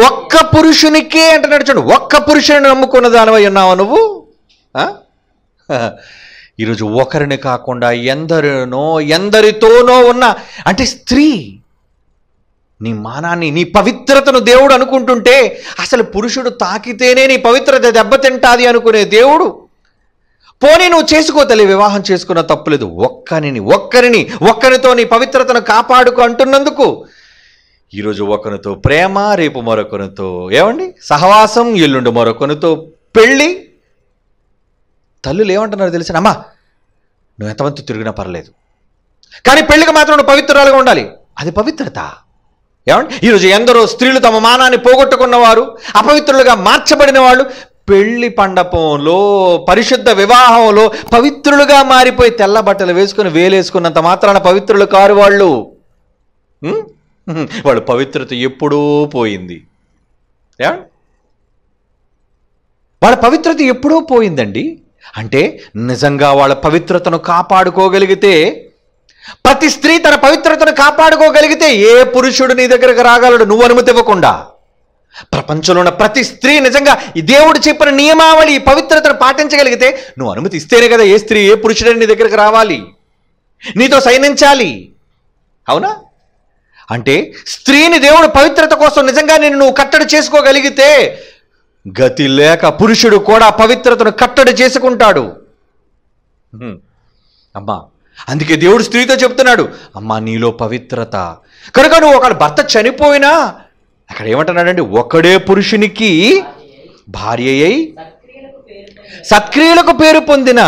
ఒక్క పురుషునికే అంటున్నాడు చూడు ఒక్క పురుషుని నమ్ముకున్న దానివై ఉన్నావు నువ్వు ఈరోజు ఒకరిని కాకుండా ఎందరినో ఎందరితోనో ఉన్న అంటే స్త్రీ నీ మానాన్ని నీ పవిత్రతను దేవుడు అనుకుంటుంటే అసలు పురుషుడు తాకితేనే నీ పవిత్రత దెబ్బతింటాది అనుకునే దేవుడు పోనీ నువ్వు చేసుకో తల్లి వివాహం చేసుకున్న తప్పులేదు ఒక్కరిని ఒక్కరిని ఒక్కరితో నీ పవిత్రతను కాపాడుకు అంటున్నందుకు ఈరోజు ఒకరితో ప్రేమ రేపు మరొకరితో ఏమండి సహవాసం ఎల్లుండి మరొకరితో పెళ్ళి తల్లులు ఏమంటున్నారు తెలిసిన అమ్మా నువ్వు ఎంతమంది తిరిగినా పర్లేదు కానీ పెళ్ళికి మాత్రం నువ్వు పవిత్రాలుగా ఉండాలి అది పవిత్రత ఏమండి ఈరోజు ఎందరో స్త్రీలు తమ మానాన్ని పోగొట్టుకున్నవారు అపవిత్రులుగా మార్చబడిన వాళ్ళు పెళ్లి పండపంలో పరిశుద్ధ వివాహంలో పవిత్రులుగా మారిపోయి తెల్ల బట్టలు వేసుకుని వేలేసుకున్నంత మాత్రాన పవిత్రులు కారు వాళ్ళు వాళ్ళు పవిత్రత ఎప్పుడూ పోయింది యా వాళ్ళ పవిత్రత ఎప్పుడూ పోయిందండి అంటే నిజంగా వాళ్ళ పవిత్రతను కాపాడుకోగలిగితే ప్రతి స్త్రీ తన పవిత్రతను కాపాడుకోగలిగితే ఏ పురుషుడు నీ దగ్గరకు రాగలడు నువ్వు అనుమతి ఇవ్వకుండా ప్రపంచంలో ఉన్న ప్రతి స్త్రీ నిజంగా ఈ దేవుడు చెప్పిన నియమావళి పవిత్రతను పాటించగలిగితే నువ్వు అనుమతి ఇస్తేనే కదా ఏ స్త్రీ ఏ పురుషుడని నీ దగ్గరకు రావాలి నీతో సైనించాలి అవునా అంటే స్త్రీని దేవుడు పవిత్రత కోసం నిజంగా నేను నువ్వు కట్టడి చేసుకోగలిగితే గతి లేక పురుషుడు కూడా పవిత్రతను కట్టడి చేసుకుంటాడు అమ్మా అందుకే దేవుడు స్త్రీతో చెప్తున్నాడు అమ్మా నీలో పవిత్రత కనుక నువ్వు ఒక భర్త చనిపోయినా అక్కడ ఏమంటున్నాడండి ఒకడే పురుషునికి భార్య అయి సత్క్రియలకు పేరు పొందిన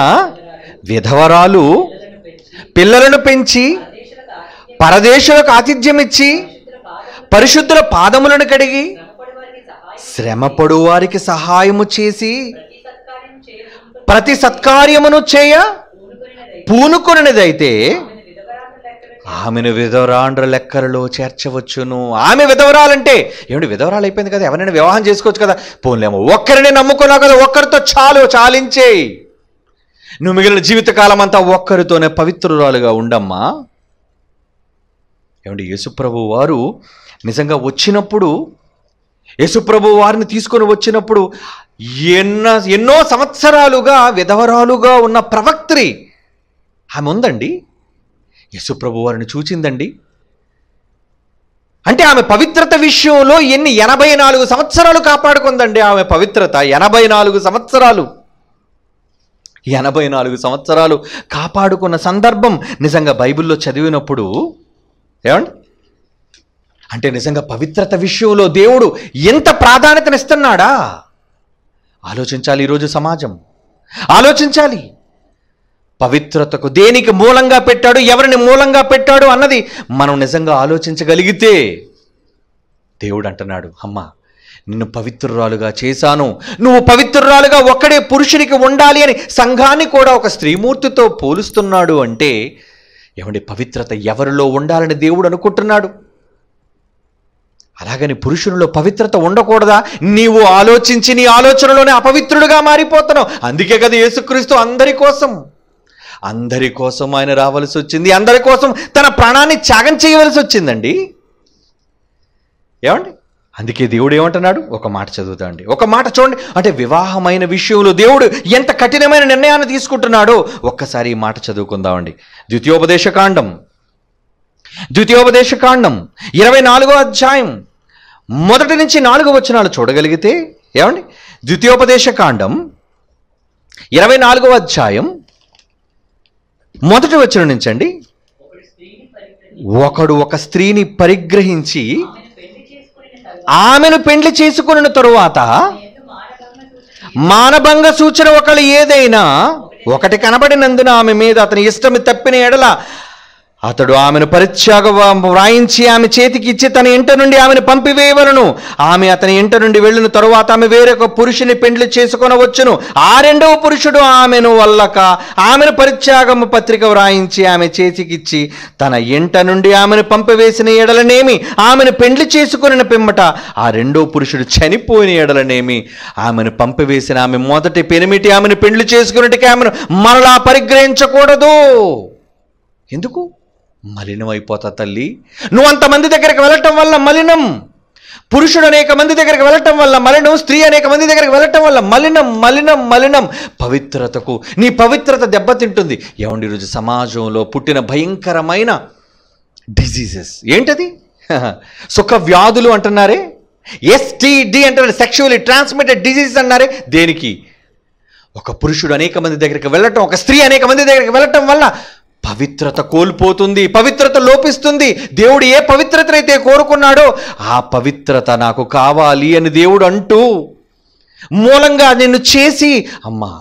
విధవరాలు పిల్లలను పెంచి పరదేశులకు ఆతిథ్యం ఇచ్చి పరిశుద్ధుల పాదములను కడిగి శ్రమపడు వారికి సహాయము చేసి ప్రతి సత్కార్యమును చేయ పూనుకొనిదైతే ఆమెను విధవరాండ్ర లెక్కలలో చేర్చవచ్చును ఆమె విధవరాలంటే ఏమిటి విధవరాలు అయిపోయింది కదా ఎవరైనా వివాహం చేసుకోవచ్చు కదా పోన్లేమో ఒక్కరిని నమ్ముకున్నావు కదా ఒక్కరితో చాలు చాలించే నువ్వు మిగిలిన జీవితకాలం అంతా ఒక్కరితోనే పవిత్రురాలుగా ఉండమ్మా ఏమిటి యేసుప్రభు వారు నిజంగా వచ్చినప్పుడు యేసుప్రభు వారిని తీసుకొని వచ్చినప్పుడు ఎన్న ఎన్నో సంవత్సరాలుగా విధవరాలుగా ఉన్న ప్రవక్త్రి ఆమె ఉందండి యశుప్రభు వారిని చూచిందండి అంటే ఆమె పవిత్రత విషయంలో ఎన్ని ఎనభై నాలుగు సంవత్సరాలు కాపాడుకుందండి ఆమె పవిత్రత ఎనభై నాలుగు సంవత్సరాలు ఎనభై నాలుగు సంవత్సరాలు కాపాడుకున్న సందర్భం నిజంగా బైబిల్లో చదివినప్పుడు ఏమండి అంటే నిజంగా పవిత్రత విషయంలో దేవుడు ఎంత ప్రాధాన్యతనిస్తున్నాడా ఆలోచించాలి ఈరోజు సమాజం ఆలోచించాలి పవిత్రతకు దేనికి మూలంగా పెట్టాడు ఎవరిని మూలంగా పెట్టాడు అన్నది మనం నిజంగా ఆలోచించగలిగితే దేవుడు అంటున్నాడు అమ్మ నిన్ను పవిత్రురాలుగా చేశాను నువ్వు పవిత్రురాలుగా ఒక్కడే పురుషునికి ఉండాలి అని సంఘాన్ని కూడా ఒక స్త్రీమూర్తితో పోలుస్తున్నాడు అంటే ఎవడి పవిత్రత ఎవరిలో ఉండాలని దేవుడు అనుకుంటున్నాడు అలాగని పురుషునిలో పవిత్రత ఉండకూడదా నీవు ఆలోచించి నీ ఆలోచనలోనే అపవిత్రుడుగా మారిపోతున్నావు అందుకే కదా యేసుక్రీస్తు అందరి కోసం అందరి కోసం ఆయన రావాల్సి వచ్చింది అందరి కోసం తన ప్రాణాన్ని త్యాగం చేయవలసి వచ్చిందండి ఏమండి అందుకే దేవుడు ఏమంటున్నాడు ఒక మాట చదువుతాండి ఒక మాట చూడండి అంటే వివాహమైన విషయంలో దేవుడు ఎంత కఠినమైన నిర్ణయాన్ని తీసుకుంటున్నాడో ఒక్కసారి ఈ మాట చదువుకుందామండి ద్వితీయోపదేశకాండం ద్వితీయోపదేశకాండం ఇరవై నాలుగో అధ్యాయం మొదటి నుంచి నాలుగో వచనాలు చూడగలిగితే ఏమండి ద్వితీయోపదేశకాండం ఇరవై నాలుగో అధ్యాయం మొదటి వచ్చిన నుంచండి ఒకడు ఒక స్త్రీని పరిగ్రహించి ఆమెను పెండ్లి చేసుకున్న తరువాత మానభంగ సూచన ఒకళ్ళు ఏదైనా ఒకటి కనబడినందున ఆమె మీద అతని ఇష్టం తప్పిన ఎడల అతడు ఆమెను పరిత్యాగ వ్రాయించి ఆమె చేతికి ఇచ్చి తన ఇంట నుండి ఆమెను పంపివేయవలను ఆమె అతని ఇంట నుండి వెళ్ళిన తరువాత ఆమె వేరొక పురుషుని పెండ్లి చేసుకొనవచ్చును ఆ రెండవ పురుషుడు ఆమెను వల్లక ఆమెను పరిత్యాగము పత్రిక వ్రాయించి ఆమె చేతికిచ్చి తన ఇంట నుండి ఆమెను పంపివేసిన ఎడలనేమి ఆమెను పెండ్లి చేసుకుని పిమ్మట ఆ రెండవ పురుషుడు చనిపోయిన ఎడలనేమి ఆమెను పంపివేసిన ఆమె మొదటి పెనిమిటి ఆమెను పెండ్లి చేసుకున్నట్టుగా ఆమెను మరలా పరిగ్రహించకూడదు ఎందుకు మలినం అయిపోతా తల్లి నువ్వు అంతమంది దగ్గరికి వెళ్ళటం వల్ల మలినం పురుషుడు అనేక మంది దగ్గరికి వెళ్ళటం వల్ల మలినం స్త్రీ అనేక మంది దగ్గరికి వెళ్ళటం వల్ల మలినం మలినం మలినం పవిత్రతకు నీ పవిత్రత దెబ్బతింటుంది ఏమండి ఈరోజు సమాజంలో పుట్టిన భయంకరమైన డిజీజెస్ ఏంటది సుఖ వ్యాధులు అంటున్నారే ఎస్టీడీ అంటారు సెక్షువల్లీ ట్రాన్స్మిటెడ్ డిజీజెస్ అన్నారే దేనికి ఒక పురుషుడు అనేక మంది దగ్గరికి వెళ్ళటం ఒక స్త్రీ అనేక మంది దగ్గరికి వెళ్ళటం వల్ల పవిత్రత కోల్పోతుంది పవిత్రత లోపిస్తుంది దేవుడు ఏ పవిత్రతనైతే కోరుకున్నాడో ఆ పవిత్రత నాకు కావాలి అని దేవుడు అంటూ మూలంగా నిన్ను చేసి అమ్మా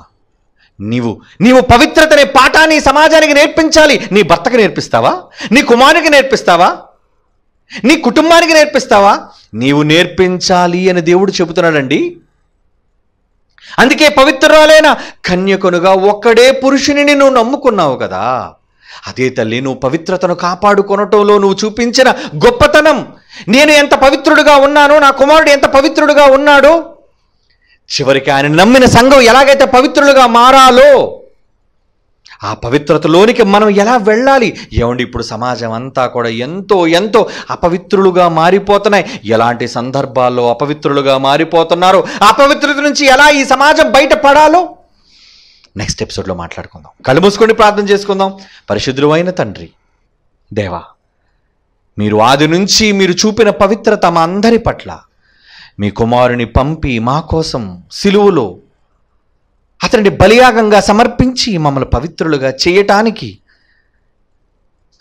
నీవు నీవు పవిత్రతనే పాఠాన్ని సమాజానికి నేర్పించాలి నీ భర్తకు నేర్పిస్తావా నీ కుమారునికి నేర్పిస్తావా నీ కుటుంబానికి నేర్పిస్తావా నీవు నేర్పించాలి అని దేవుడు చెబుతున్నాడండి అందుకే పవిత్రాలైన కన్యకునుగా ఒక్కడే పురుషుని నువ్వు నమ్ముకున్నావు కదా అదే తల్లి నువ్వు పవిత్రతను కాపాడుకొనటంలో నువ్వు చూపించిన గొప్పతనం నేను ఎంత పవిత్రుడుగా ఉన్నానో నా కుమారుడు ఎంత పవిత్రుడుగా ఉన్నాడో చివరికి ఆయన నమ్మిన సంఘం ఎలాగైతే పవిత్రులుగా మారాలో ఆ పవిత్రతలోనికి మనం ఎలా వెళ్ళాలి ఏమండి ఇప్పుడు సమాజం అంతా కూడా ఎంతో ఎంతో అపవిత్రులుగా మారిపోతున్నాయి ఎలాంటి సందర్భాల్లో అపవిత్రులుగా మారిపోతున్నారో అపవిత్రత నుంచి ఎలా ఈ సమాజం బయటపడాలో నెక్స్ట్ ఎపిసోడ్లో మాట్లాడుకుందాం కళ్ళు మూసుకొని ప్రార్థన చేసుకుందాం పరిశుద్ధులు తండ్రి దేవా మీరు ఆది నుంచి మీరు చూపిన పవిత్ర తమ అందరి పట్ల మీ కుమారుని పంపి మా కోసం సిలువులో అతనిని బలియాగంగా సమర్పించి మమ్మల్ని పవిత్రులుగా చేయటానికి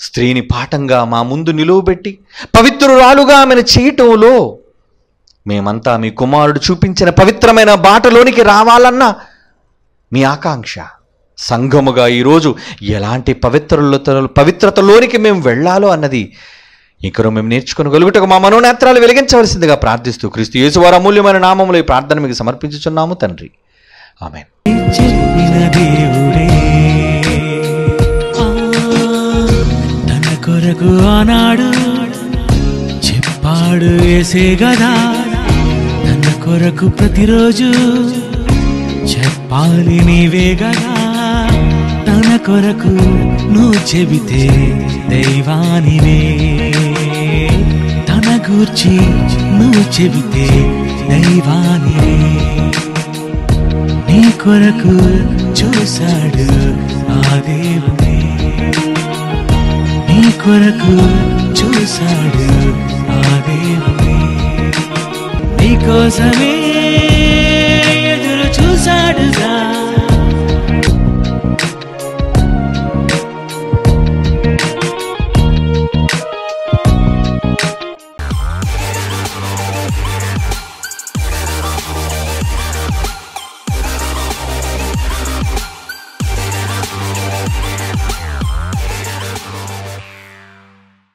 స్త్రీని పాఠంగా మా ముందు నిలువబెట్టి పవిత్రురాలుగా ఆమెను చేయటంలో మేమంతా మీ కుమారుడు చూపించిన పవిత్రమైన బాటలోనికి రావాలన్నా మీ ఆకాంక్ష సంఘముగా ఈరోజు ఎలాంటి పవిత్రలతో పవిత్రతలోనికి మేము వెళ్ళాలో అన్నది ఇంకనూ మేము నేర్చుకునగలుగుటకు మా మనోనేత్రాలు వెలిగించవలసిందిగా ప్రార్థిస్తూ క్రీస్తు యేసువారి అమూల్యమైన నామములో ఈ ప్రార్థన మీకు సమర్పించుచున్నాము తండ్రి ఆమె చెప్పాడు వేసే గదా తన కొరకు ప్రతిరోజు పాలి నీవేగా తన కొరకు నువ్వు చెబితే దైవానివే తన గూర్చి నువ్వు చెబితే దైవాని నీ కొరకు చూశాడు ఆ దేవుడే నీ కొరకు చూశాడు ఆ దేవుడే నీ కోసమే desire, desire.